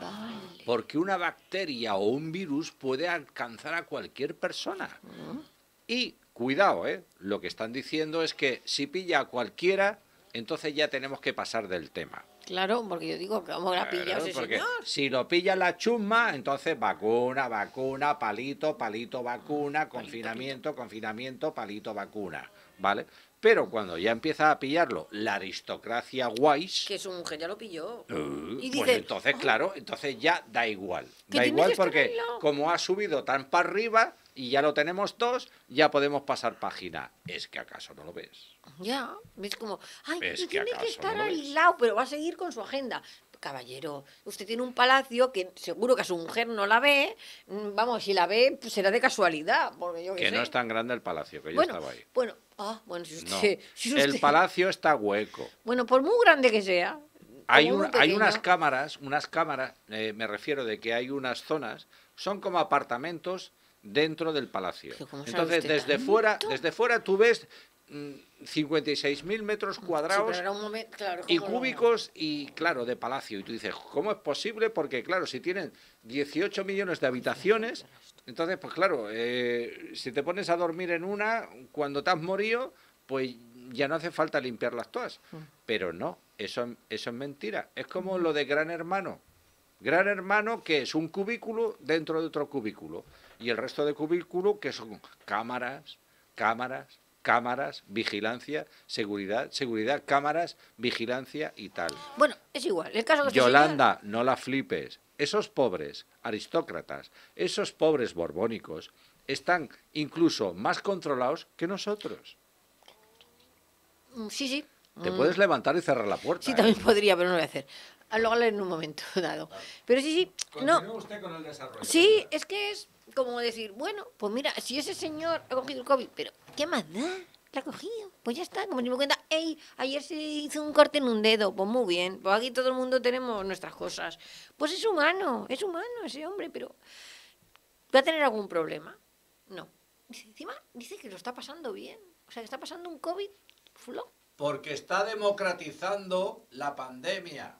Ah, Porque una bacteria o un virus puede alcanzar a cualquier persona. Mm. Y cuidado, ¿eh? Lo que están diciendo es que si pilla a cualquiera, entonces ya tenemos que pasar del tema. Claro, porque yo digo, que vamos a claro, ese Si lo pilla la chumba, entonces vacuna, vacuna, palito, palito, vacuna, confinamiento, confinamiento, palito, vacuna. ¿Vale? Pero cuando ya empieza a pillarlo la aristocracia guays. Que su mujer ya lo pilló. Uh, y pues entonces, oh". claro, entonces ya da igual. Da igual porque como ha subido tan para arriba, y ya lo tenemos todos, ya podemos pasar página. ¿Es que acaso no lo ves? Ya, es como, ay, tiene que estar al lado, pero va a seguir con su agenda. Caballero, usted tiene un palacio que seguro que a su mujer no la ve. Mm, vamos, si la ve, pues será de casualidad. que no es tan grande el palacio, que yo estaba ahí. Bueno, ah, bueno si usted, El palacio está hueco. Bueno, por muy grande que sea. Hay, hay unas cámaras, unas cámaras, eh, me refiero de que hay unas zonas, son como apartamentos dentro del palacio. Entonces, desde fuera, desde fuera tú ves 56.000 mm, metros cuadrados y cúbicos y, claro, de palacio. Y tú dices, ¿cómo es posible? Porque, claro, si tienen 18 millones de habitaciones, entonces, pues claro, eh, si te pones a dormir en una, cuando te has morido, pues ya no hace falta limpiarlas todas. Mm. Pero no, eso, eso es mentira. Es como mm. lo de Gran Hermano. Gran Hermano, que es un cubículo dentro de otro cubículo y el resto de cubículo que son cámaras, cámaras, cámaras, vigilancia, seguridad, seguridad, cámaras, vigilancia y tal. Bueno, es igual. Yolanda, no la flipes. Esos pobres aristócratas, esos pobres borbónicos, están incluso más controlados que nosotros. Mm, sí, sí. Te mm. puedes levantar y cerrar la puerta. Sí, también ¿eh? podría, pero no voy a hacer. Ah, lo hablaré en un momento dado. Pero sí, sí. no. usted con el desarrollo. Sí, es que es como decir, bueno, pues mira, si ese señor ha cogido el COVID, pero ¿qué más da? La ha cogido. Pues ya está, como si me cuenta, hey, ayer se hizo un corte en un dedo, pues muy bien, pues aquí todo el mundo tenemos nuestras cosas. Pues es humano, es humano ese hombre, pero ¿va a tener algún problema? No. Dice, encima dice que lo está pasando bien, o sea, que está pasando un COVID full. Porque está democratizando la pandemia.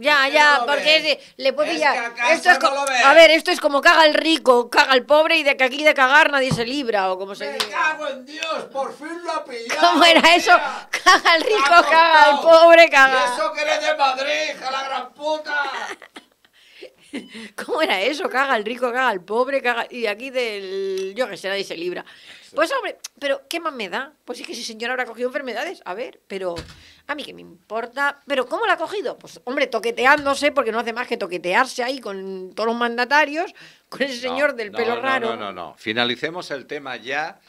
Ya, ya, porque le puede es Esto es a ver, esto es como caga el rico, caga el pobre y de que aquí de cagar nadie se libra o como se dice. cago en Dios, por fin lo ha pillado. ¿Cómo era eso? Caga el rico, caga el pobre, caga. ¿Y eso que eres de Madrid, a la gran puta. ¿Cómo era eso? Caga el rico, caga el pobre, caga y aquí del yo que sé, nadie se libra. Pues hombre, pero ¿qué más me da? Pues es que ese señor habrá cogido enfermedades, a ver, pero a mí que me importa. ¿Pero cómo lo ha cogido? Pues hombre, toqueteándose, porque no hace más que toquetearse ahí con todos los mandatarios, con ese señor del pelo raro. No, no, no, finalicemos el tema ya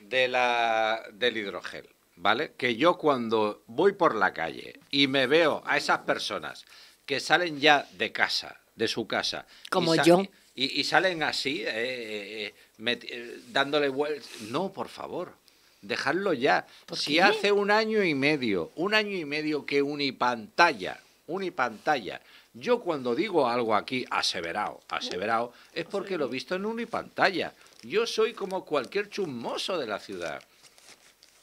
de la, del hidrogel, ¿vale? Que yo cuando voy por la calle y me veo a esas personas que salen ya de casa, de su casa. Como yo. Y, salen así, eh, eh, eh eh, dándole vueltas. No, por favor, dejarlo ya. si hace un año y medio, un año y medio que unipantalla, unipantalla. Yo cuando digo algo aquí, aseverado, aseverado, es porque lo he visto en unipantalla. Yo soy como cualquier chumoso de la ciudad.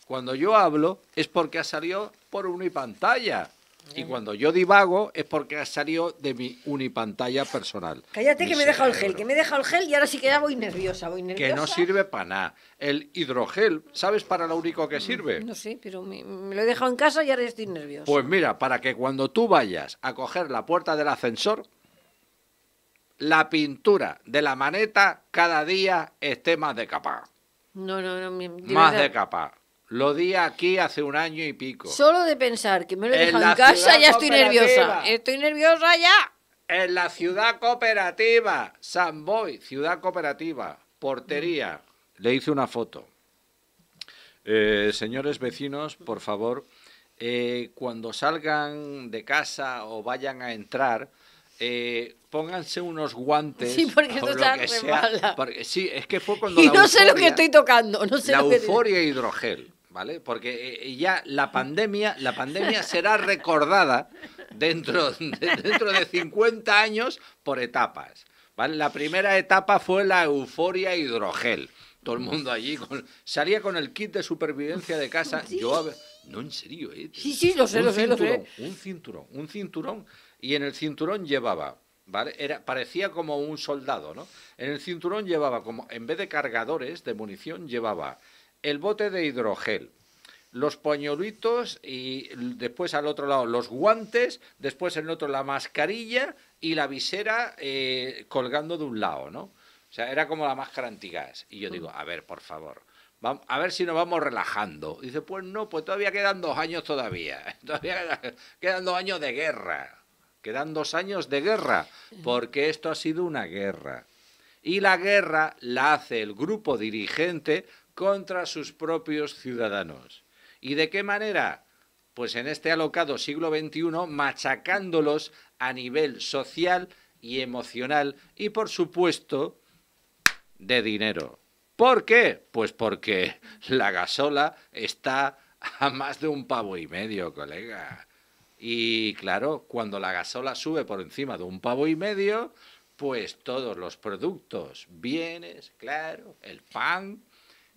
Cuando yo hablo es porque ha salido por unipantalla. Y cuando yo divago es porque ha salido de mi unipantalla personal. Cállate que me he dejado el gel, que me he dejado el gel y ahora sí que ya voy nerviosa, voy nerviosa. Que no sirve para nada. El hidrogel, ¿sabes para lo único que mm, sirve? No sé, pero me, lo he dejado en casa y ahora estoy nerviosa. Pues mira, para que cuando tú vayas a coger la puerta del ascensor, la pintura de la maneta cada día esté más de capa. No, no, no. más de capa. Lo di aquí hace un año y pico. Solo de pensar que me lo he en, dejado en casa ya estoy nerviosa. Estoy nerviosa ya. En la ciudad cooperativa, San Boy, ciudad cooperativa, portería. Mm. Le hice una foto. Eh, señores vecinos, por favor, eh, cuando salgan de casa o vayan a entrar, eh, pónganse unos guantes. Sí, porque esto está que Sí, es que fue cuando. Y no sé lo que estoy tocando. No sé la euforia hidrogel. Porque eh, eh, ya la pandemia, la pandemia será recordada dentro de, dentro de 50 años por etapas. ¿vale? La primera etapa fue la euforia hidrogel. Todo el mundo allí salía con el kit de supervivencia de casa. Yo, no, en serio, ¿eh? Sí, sí, lo sé, un lo sé, Un cinturón, un cinturón. Y en el cinturón llevaba ¿Vale? Era, parecía como un soldado, ¿no? En el cinturón llevaba como, en vez de cargadores de munición, llevaba el bote de hidrogel, los poñolitos y después al otro lado los guantes, después en el otro la mascarilla y la visera eh, colgando de un lado, ¿no? O sea, era como la máscara antigas. Y yo digo, mm. a ver, por favor, vamos, a ver si nos vamos relajando. dice, pues no, pues todavía quedan dos años todavía. Todavía quedan dos años de guerra. Quedan dos años de guerra, porque esto ha sido una guerra. Y la guerra la hace el grupo dirigente contra sus propios ciudadanos. ¿Y de qué manera? Pues en este alocado siglo XXI machacándolos a nivel social y emocional y por supuesto de dinero. ¿Por qué? Pues porque la gasola está a más de un pavo y medio, colega. Y claro, cuando la gasola sube por encima de un pavo y medio, pues todos los productos, bienes, claro, el pan,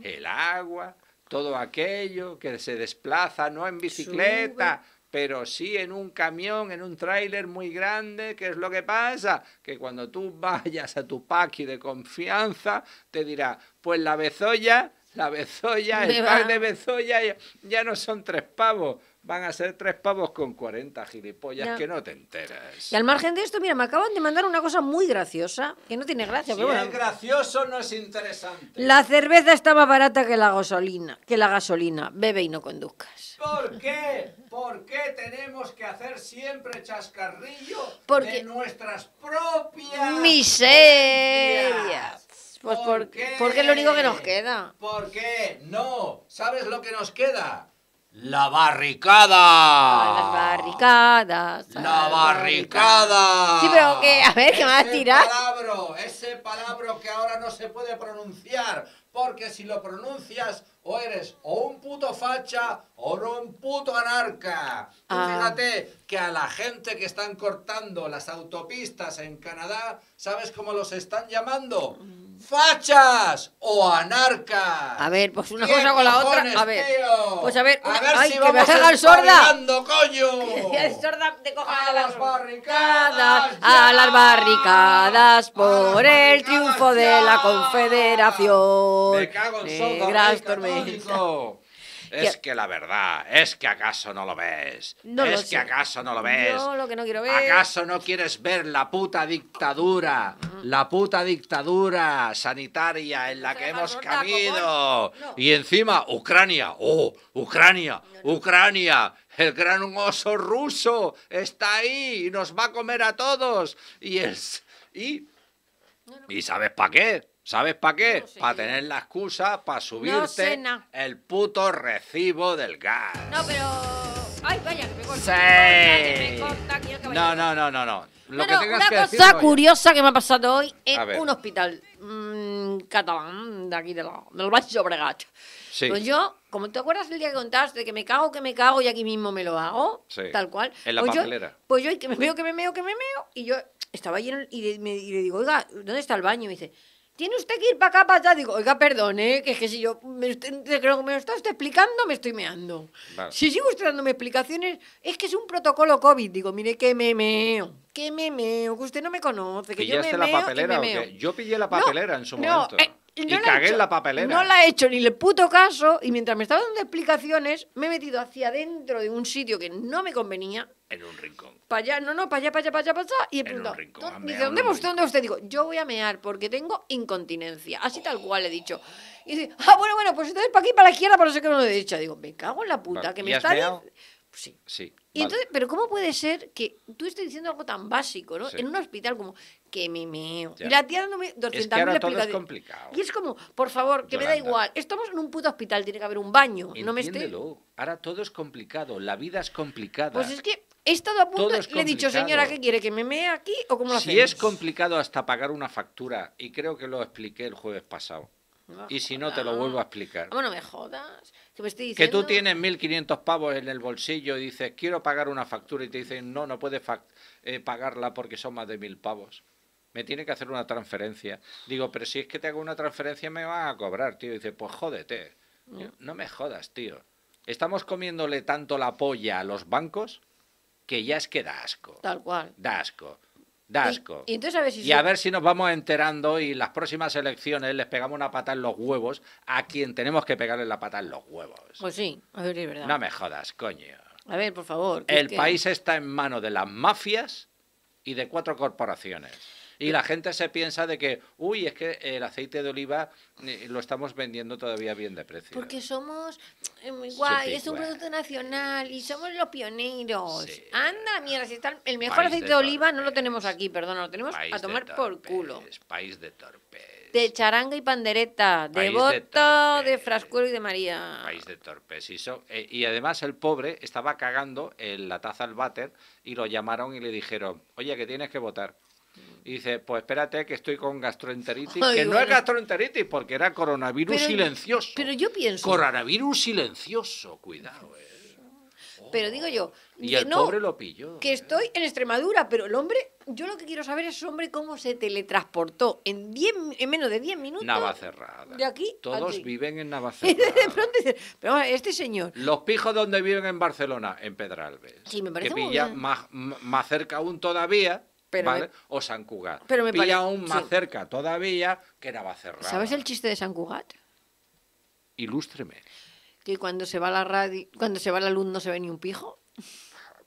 el agua, todo aquello que se desplaza no en bicicleta, pero sí en un camión, en un tráiler muy grande, ¿qué es lo que pasa? Que cuando tú vayas a tu paqui de confianza, te dirá, pues la bezoya, la bezoya, el par de bezoya ya no son tres pavos, van a ser tres pavos con 40 gilipollas que no te enteras. Y al margen de esto, mira, me acaban de mandar una cosa muy graciosa, que no tiene gracia. Si pero es gracioso, no es interesante. La cerveza está más barata que la gasolina, que la gasolina. Bebe y no conduzcas. ¿Por qué? ¿Por qué tenemos que hacer siempre chascarrillo Porque... de nuestras propias miserias? Pues ¿Por porque, qué? porque es lo único que nos queda. ¿Por qué? No. ¿Sabes lo que nos queda? La barricada. la las barricadas. La, barricada. Sí, pero ¿qué? A ver, ¿qué más tirar? Palabra, ese palabra que ahora no se puede pronunciar, porque si lo pronuncias, o eres o un puto facha o un puto anarca. Ah. fíjate que a la gente que están cortando las autopistas en Canadá, ¿sabes cómo los están llamando? Mm fachas o anarcas. A ver, pues una cosa con la otra. A ver, pues a ver, a ver si que me hagan sorda. coño. sorda te a las barricadas, a las barricadas por el triunfo de la Confederación. Me cago en Negras tormentas. Es que... la verdad, es que acaso no lo ves. No es que acaso no lo ves. No, lo que no quiero ver. ¿Acaso no quieres ver la puta dictadura? Mm. La puta dictadura sanitaria en la que hemos caído Y encima, Ucrania. Oh, Ucrania, Ucrania. El gran oso ruso está ahí y nos va a comer a todos. Y es. Y. ¿Y sabes para qué? ¿Sabes para qué? Para tener la excusa para subirte el puto recibo del gas. No, pero. Ay, vaya, que me corta. Sí. Que no, no, no, no, no. Lo que tengas una cosa curiosa que me ha pasado hoy en un hospital mm, catalán de aquí de la, lo vas Obregat. Sí. Pues yo, como te acuerdas el día que contaste que me cago, que me cago y aquí mismo me lo hago, sí. tal cual. En la pues papelera. pues yo, que me veo, que me meo, que me meo. Y yo estaba allí y, y le digo, oiga, ¿dónde está el baño? Y me dice, tiene usted que ir para acá, para allá. Digo, oiga, perdone, que es que si yo me, creo que me lo está usted explicando, me estoy meando. Si sigo usted dándome explicaciones, es que es un protocolo COVID. Digo, mire, que me meo, que me meo, que usted no me conoce, que yo me la papelera, que me Yo pillé la papelera en su momento. Eh, y cagué en la papelera. No la he hecho ni le puto caso y mientras me estaba dando explicaciones me he metido hacia adentro de un sitio que no me convenía en un rincón. Para allá, no, no, para allá, para allá, para allá, para allá. Y he preguntado, dice, ¿dónde va usted? ¿Dónde usted? Digo, yo voy a mear porque tengo incontinencia. Así tal oh. cual he dicho. Y dice, ah, bueno, bueno, pues entonces para aquí, para la izquierda, para no sé qué no lo he dicho. Digo, me cago en la puta, que me está... Sí. sí. Y entonces, pero ¿cómo puede ser que tú estés diciendo algo tan básico, ¿no? En un hospital como, que me meo. Y la tía dándome 200.000 es que explicaciones. Y es como, por favor, que me da igual. Estamos en un puto hospital, tiene que haber un baño. No me esté... Ahora todo es complicado, la vida es complicada. Pues es que He estado a punto, y le he dicho, señora, ¿qué quiere? ¿Que me mea aquí o cómo Si es complicado hasta pagar una factura, y creo que lo expliqué el jueves pasado, y si no, te lo vuelvo a explicar. Vamos, no me jodas. Que, tú tienes 1.500 pavos en el bolsillo y dices, quiero pagar una factura, y te dicen, no, no puedes eh, pagarla porque son más de 1.000 pavos. Me tiene que hacer una transferencia. Digo, pero si es que te hago una transferencia, me van a cobrar, tío. dice, pues jódete. Mm. no me jodas, tío. ¿Estamos comiéndole tanto la polla a los bancos que ya es que da asco. Tal cual. Da asco. Da asco. Y, a ver si... Y a ver si nos vamos enterando y las próximas elecciones les pegamos una pata en los huevos a quien tenemos que pegarle la pata en los huevos. Pues sí, a ver, es verdad. No me jodas, coño. A ver, por favor. El país está en manos de las mafias y de cuatro corporaciones. Y la gente se piensa de que, uy, es que el aceite de oliva eh, lo estamos vendiendo todavía bien de precio. Porque somos eh, muy guay, es un producto nacional y somos los pioneros. Anda, mierda, si está el mejor aceite de, oliva no lo tenemos aquí, perdona, lo tenemos a tomar por culo. País de torpes. De charanga y pandereta, de voto, de, frascuero y de María. País de torpes. Y, eh, y además el pobre estaba cagando en la taza al váter y lo llamaron y le dijeron, oye, que tienes que votar dice, pues espérate que estoy con gastroenteritis, que no es gastroenteritis porque era coronavirus silencioso. Pero yo pienso... Coronavirus silencioso, cuidado. Eh. Pero digo yo, y el pobre lo pilló. Que estoy en Extremadura, pero el hombre, yo lo que quiero saber es, hombre, cómo se teletransportó en, diez, en menos de 10 minutos. Navacerrada. De aquí. Todos viven en Navacerrada. de este señor. Los pijos donde viven en Barcelona, en Pedralbes. Sí, Más, más cerca aún todavía pero O San Cugat. Pero me aún más cerca todavía que era Bacerrada. ¿Sabes el chiste de San Cugat? Ilústreme. Que cuando se va la radio, cuando se va la luz no se ve ni un pijo.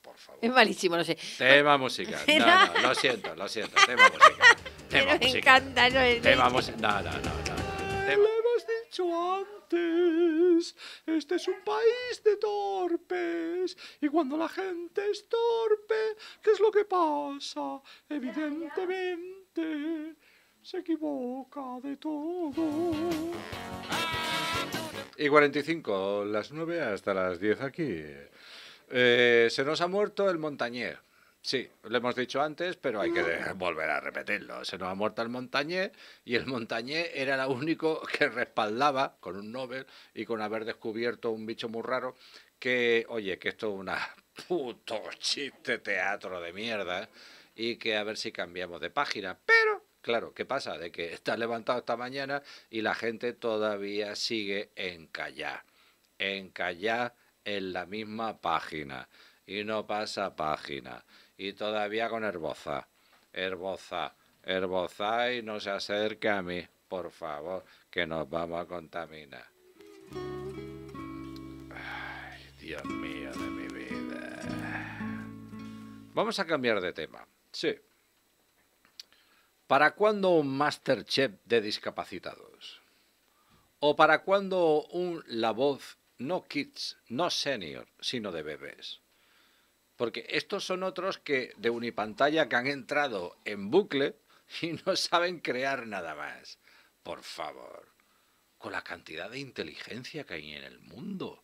Por favor. Es malísimo, no sé. Tema musical. No, no, lo siento, lo siento. Tema musical. Tema me encanta, no Tema música. No, no, no, Tema... Lo hemos dicho antes. Este, este es un país de torpes. Y cuando la gente es torpe, ¿qué es lo que pasa? Evidentemente se equivoca de todo. Y 45, las 9 hasta las 10 aquí. Eh, se nos ha muerto el montañer. Sí, lo hemos dicho antes, pero hay que mm. volver a repetirlo. Se nos ha muerto el Montañé y el Montañé era el único que respaldaba con un Nobel y con haber descubierto un bicho muy raro que, oye, que esto es una puto chiste teatro de mierda y que a ver si cambiamos de página. Pero, claro, ¿qué pasa? De que está levantado esta mañana y la gente todavía sigue en En Encallada en la misma página y no pasa página y todavía con Herboza. Herboza, Herboza y no se acerque a mí, por favor, que nos vamos a contaminar. Ay, Dios mío de mi vida. Vamos a cambiar de tema. Sí. ¿Para cuándo un Masterchef de discapacitados? ¿O para cuándo un La Voz no kids, no senior, sino de bebés? porque estos son otros que de unipantalla que han entrado en bucle y no saben crear nada más. Por favor, con la cantidad de inteligencia que hay en el mundo.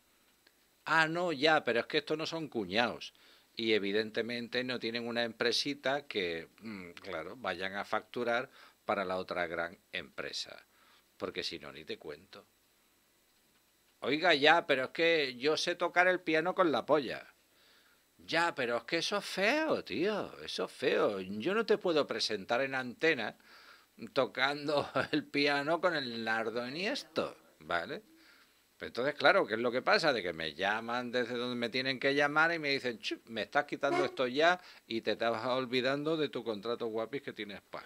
Ah, no, ya, pero es que estos no son cuñados. Y evidentemente no tienen una empresita que, mm, claro, vayan a facturar para la otra gran empresa. Porque si no, ni te cuento. Oiga, ya, pero es que yo sé tocar el piano con la polla. Ya, pero es que eso es feo, tío, eso es feo. Yo no te puedo presentar en antena tocando el piano con el nardo en esto, ¿vale? Entonces, claro, ¿qué es lo que pasa? De que me llaman desde donde me tienen que llamar y me dicen, me estás quitando esto ya y te estás olvidando de tu contrato guapis que tienes para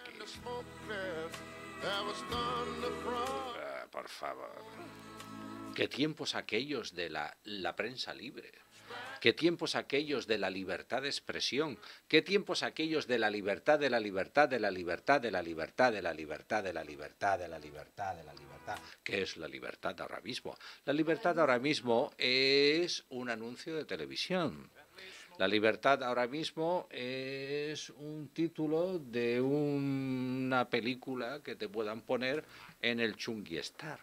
ah, por favor. ¿Qué tiempos aquellos de la, la prensa libre? ¿Qué tiempos aquellos de la libertad de expresión? ¿Qué tiempos aquellos de la libertad, de la libertad, de la libertad, de la libertad, de la libertad, de la libertad, de la libertad, de la libertad? ¿Qué es la libertad ahora mismo? La libertad ahora mismo es un anuncio de televisión. La libertad ahora mismo es un título de una película que te puedan poner en el Chungi Star.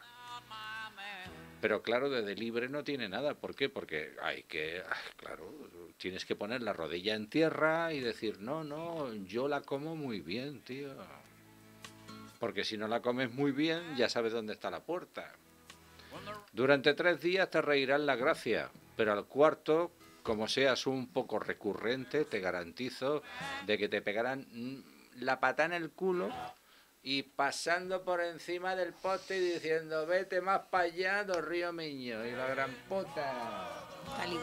Pero claro, de libre no tiene nada. ¿Por qué? Porque hay que, ah, claro, tienes que poner la rodilla en tierra y decir, no, no, yo la como muy bien, tío. Porque si no la comes muy bien, ya sabes dónde está la puerta. Durante tres días te reirán la gracia, pero al cuarto, como seas un poco recurrente, te garantizo de que te pegarán mm, la pata en el culo y pasando por encima del poste y diciendo, vete más para allá, do río miño, y la gran puta. Tal y,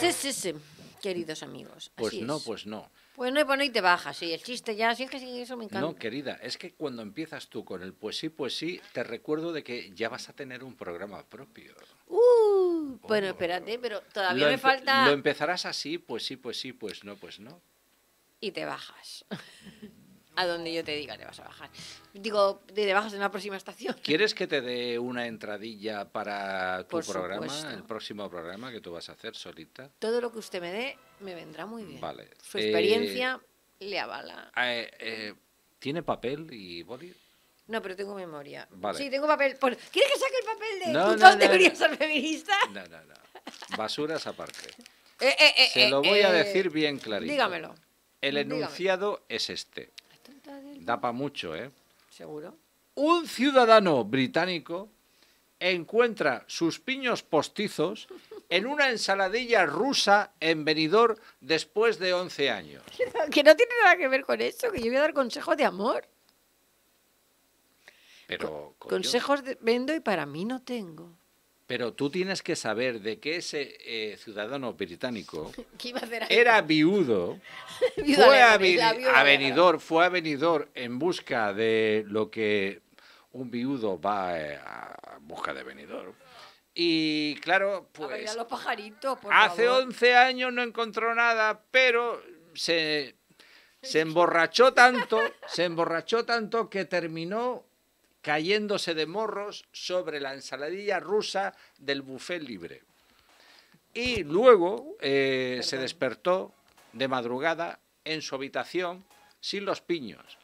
Sí, sí, sí, queridos amigos. Pues, pues no, pues no. Pues no, y te bajas, sí, el chiste ya, sí es que sí, eso me encanta. No, querida, es que cuando empiezas tú con el pues sí, pues sí, te recuerdo de que ya vas a tener un programa propio. Uh, bueno, oh. espérate, pero todavía me falta... Lo empezarás así, pues sí, pues sí, pues no, pues no. Y te bajas. a donde yo te diga te vas a bajar. Digo, te bajas en la próxima estación. ¿Quieres que te dé una entradilla para tu programa, el próximo programa que tú vas a hacer solita? Todo lo que usted me dé me vendrá muy bien. Vale. Su eh, experiencia le avala. Eh, eh, ¿Tiene papel y boli? No, pero tengo memoria. Sí, tengo papel. ¿Quieres que saque el papel de no, no, no, feminista? no. No, no, no. Basuras aparte. Se lo voy a decir bien clarito. Dígamelo. El enunciado es este da mucho, ¿eh? Seguro. Un ciudadano británico encuentra sus piños postizos en una ensaladilla rusa en venidor después de 11 años. Que no tiene nada que ver con eso, que yo voy a dar consejos de amor. Pero, consejos de, vendo y para mí no tengo. Pero tú tienes que saber de que ese eh, ciudadano británico era viudo, fue a avenidor, fue avenidor en busca de lo que un viudo va eh, a busca de venidor. Y claro, pues... pajaritos, hace 11 años no encontró nada, pero se, se emborrachó tanto, se emborrachó tanto que terminó cayéndose de morros sobre la ensaladilla rusa del buffet libre. Y luego eh, se despertó de madrugada en su habitación sin los piños.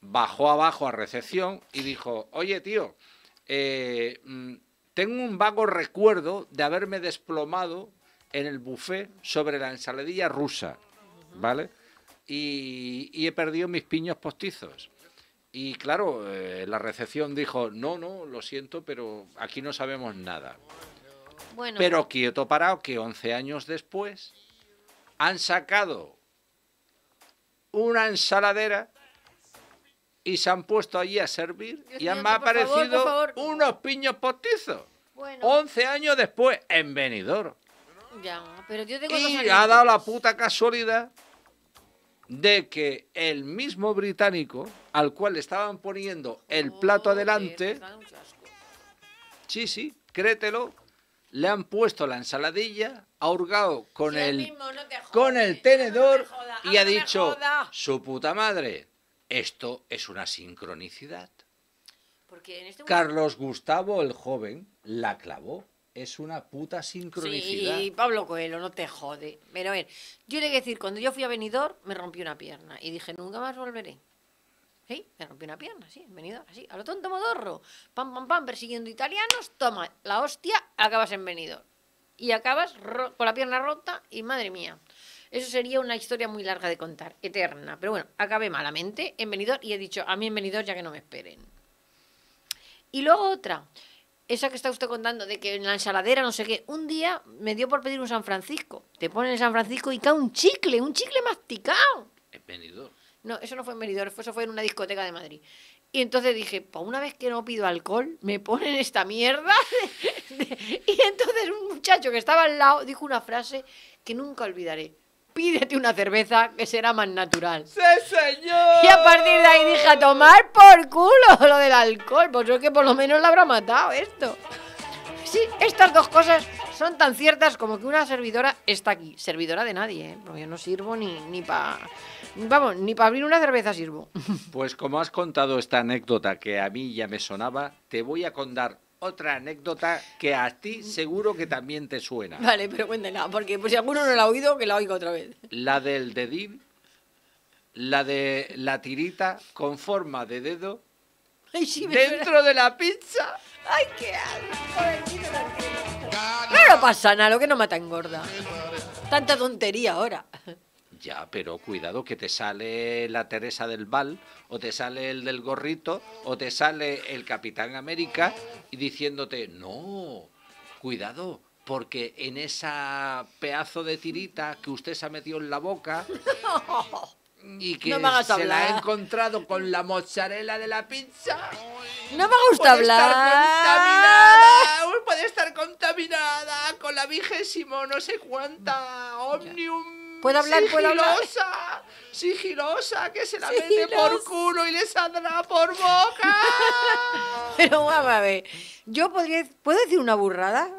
Bajó abajo a recepción y dijo, oye tío, eh, mm, tengo un vago recuerdo de haberme desplomado en el buffet sobre la ensaladilla rusa, ¿vale? y he perdido mis piños postizos. Y claro, eh, la recepción dijo, no, no, lo siento, pero aquí no sabemos nada. Pero quieto parado que 11 años después han sacado una ensaladera y se han puesto allí a servir y han aparecido unos piños postizos. Bueno. 11 años después en Benidorm. y ha dado la puta casualidad de que el mismo británico al cual le estaban poniendo el oh, plato adelante. Sí, sí, créetelo. Le han puesto la ensaladilla, ha hurgado con el, con el tenedor y ha dicho, su puta madre, esto es una sincronicidad. Este Carlos Gustavo, el joven, la clavó. Es una puta sincronicidad. Sí, y Pablo Coelho, no te jode. Pero a ver, yo le voy a decir, cuando yo fui a Benidorm, me rompí una pierna y dije, nunca más volveré. Me rompí una pierna, sí, venidor, así, a lo tonto modorro. Pam, pam, pam, persiguiendo italianos, toma, la hostia, acabas en venidor. Y acabas con la pierna rota y madre mía. Eso sería una historia muy larga de contar, eterna. Pero bueno, acabé malamente en venidor y he dicho, a mí en venidor ya que no me esperen. Y luego otra, esa que está usted contando de que en la ensaladera, no sé qué, un día me dio por pedir un San Francisco. Te ponen el San Francisco y cae un chicle, un chicle masticado. En venidor. No, eso no fue en Benidorm, eso fue en una discoteca de Madrid. Y entonces dije, pues una vez que no pido alcohol, me ponen esta mierda. y entonces un muchacho que estaba al lado dijo una frase que nunca olvidaré. Pídete una cerveza que será más natural. ¡Sí, señor! Y a partir de ahí dije, a tomar por culo lo del alcohol. Pues yo que por lo menos la habrá matado esto estas dos cosas son tan ciertas como que una servidora está aquí. Servidora de nadie, ¿eh? porque yo no sirvo ni, ni para... Vamos, ni para abrir una cerveza sirvo. Pues como has contado esta anécdota que a mí ya me sonaba, te voy a contar otra anécdota que a ti seguro que también te suena. Vale, pero cuéntela, porque si alguno no la ha oído, que la oiga otra vez. La del dedín, la de la tirita con forma de dedo dentro de la pizza. Ay, qué pasa nada, lo que no mata engorda. Tanta tontería ahora. Ya, pero cuidado que te sale la Teresa del Val, o te sale el del gorrito, o te sale el Capitán América y diciéndote, no, cuidado, porque en esa pedazo de tirita que usted se ha metido en la boca, y que se la ha encontrado con la mozzarella de la pizza. no me gusta puede hablar. Estar contaminada, puede estar contaminada con la vigésimo, no sé cuánta, omnium. ¿Puedo hablar? ¿Puedo hablar? sigilosa, que se la mete por culo y le saldrá por boca. Pero vamos a ver, yo podría, ¿puedo decir una burrada?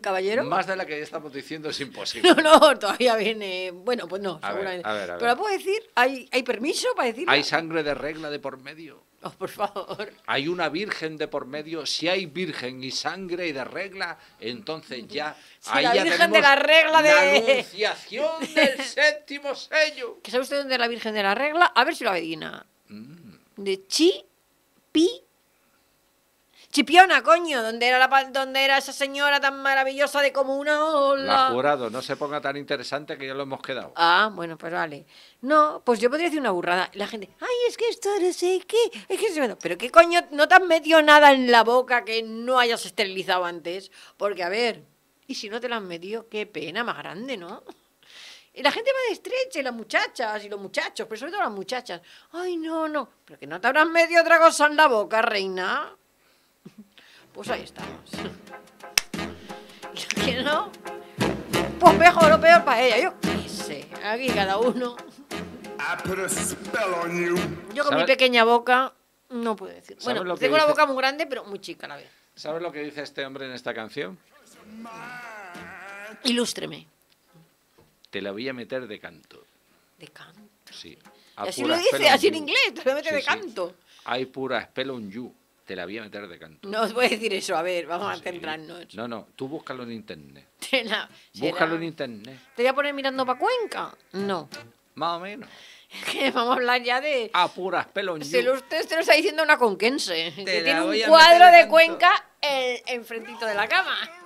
caballero. Más de la que ya estamos diciendo es imposible. No, no, todavía viene. Bueno, pues no, Pero la puedo decir, ¿hay, permiso para decirlo? Hay sangre de regla de por medio. Oh, por favor. Hay una virgen de por medio. Si hay virgen y sangre y de regla, entonces ya. Si la virgen de la regla de. La anunciación del séptimo sello. ¿Que ¿Sabe usted dónde es la virgen de la regla? A ver si lo adivina. Mm. De Chi Pi Chipiona, coño, ¿dónde era, la, dónde era esa señora tan maravillosa de como una ola? La jurado, no se ponga tan interesante que ya lo hemos quedado. Ah, bueno, pues vale. No, pues yo podría decir una burrada. La gente, ay, es que esto no sé qué, es que Pero qué coño, no te has metido nada en la boca que no hayas esterilizado antes. Porque, a ver, y si no te la han metido, qué pena más grande, ¿no? la gente va de estrecha, y las muchachas, y los muchachos, pero sobre todo las muchachas. Ay, no, no, pero que no te habrás metido otra cosa en la boca, reina. Pues ahí estamos. Y que no, pues mejor o peor para ella. Yo qué sé, aquí cada uno. Yo con mi pequeña boca no puedo decir. Bueno, tengo una boca muy grande, pero muy chica a la vez. ¿Sabes lo que dice este hombre en esta canción? Ilústreme. Te la voy a meter de canto. ¿De canto? Sí. así lo dice, así en inglés, te la mete de canto. Hay pura spell on you. Te la voy a meter de canto. No os voy a decir eso, a ver, vamos a ah, centrarnos. No, no, tú búscalo en internet. búscalo en internet. ¿Te voy a poner mirando para Cuenca? No. Más o menos. Que vamos a hablar ya de. A ah, puras usted se lo está diciendo una conquense. que tiene un cuadro de, Cuenca enfrentito de la cama.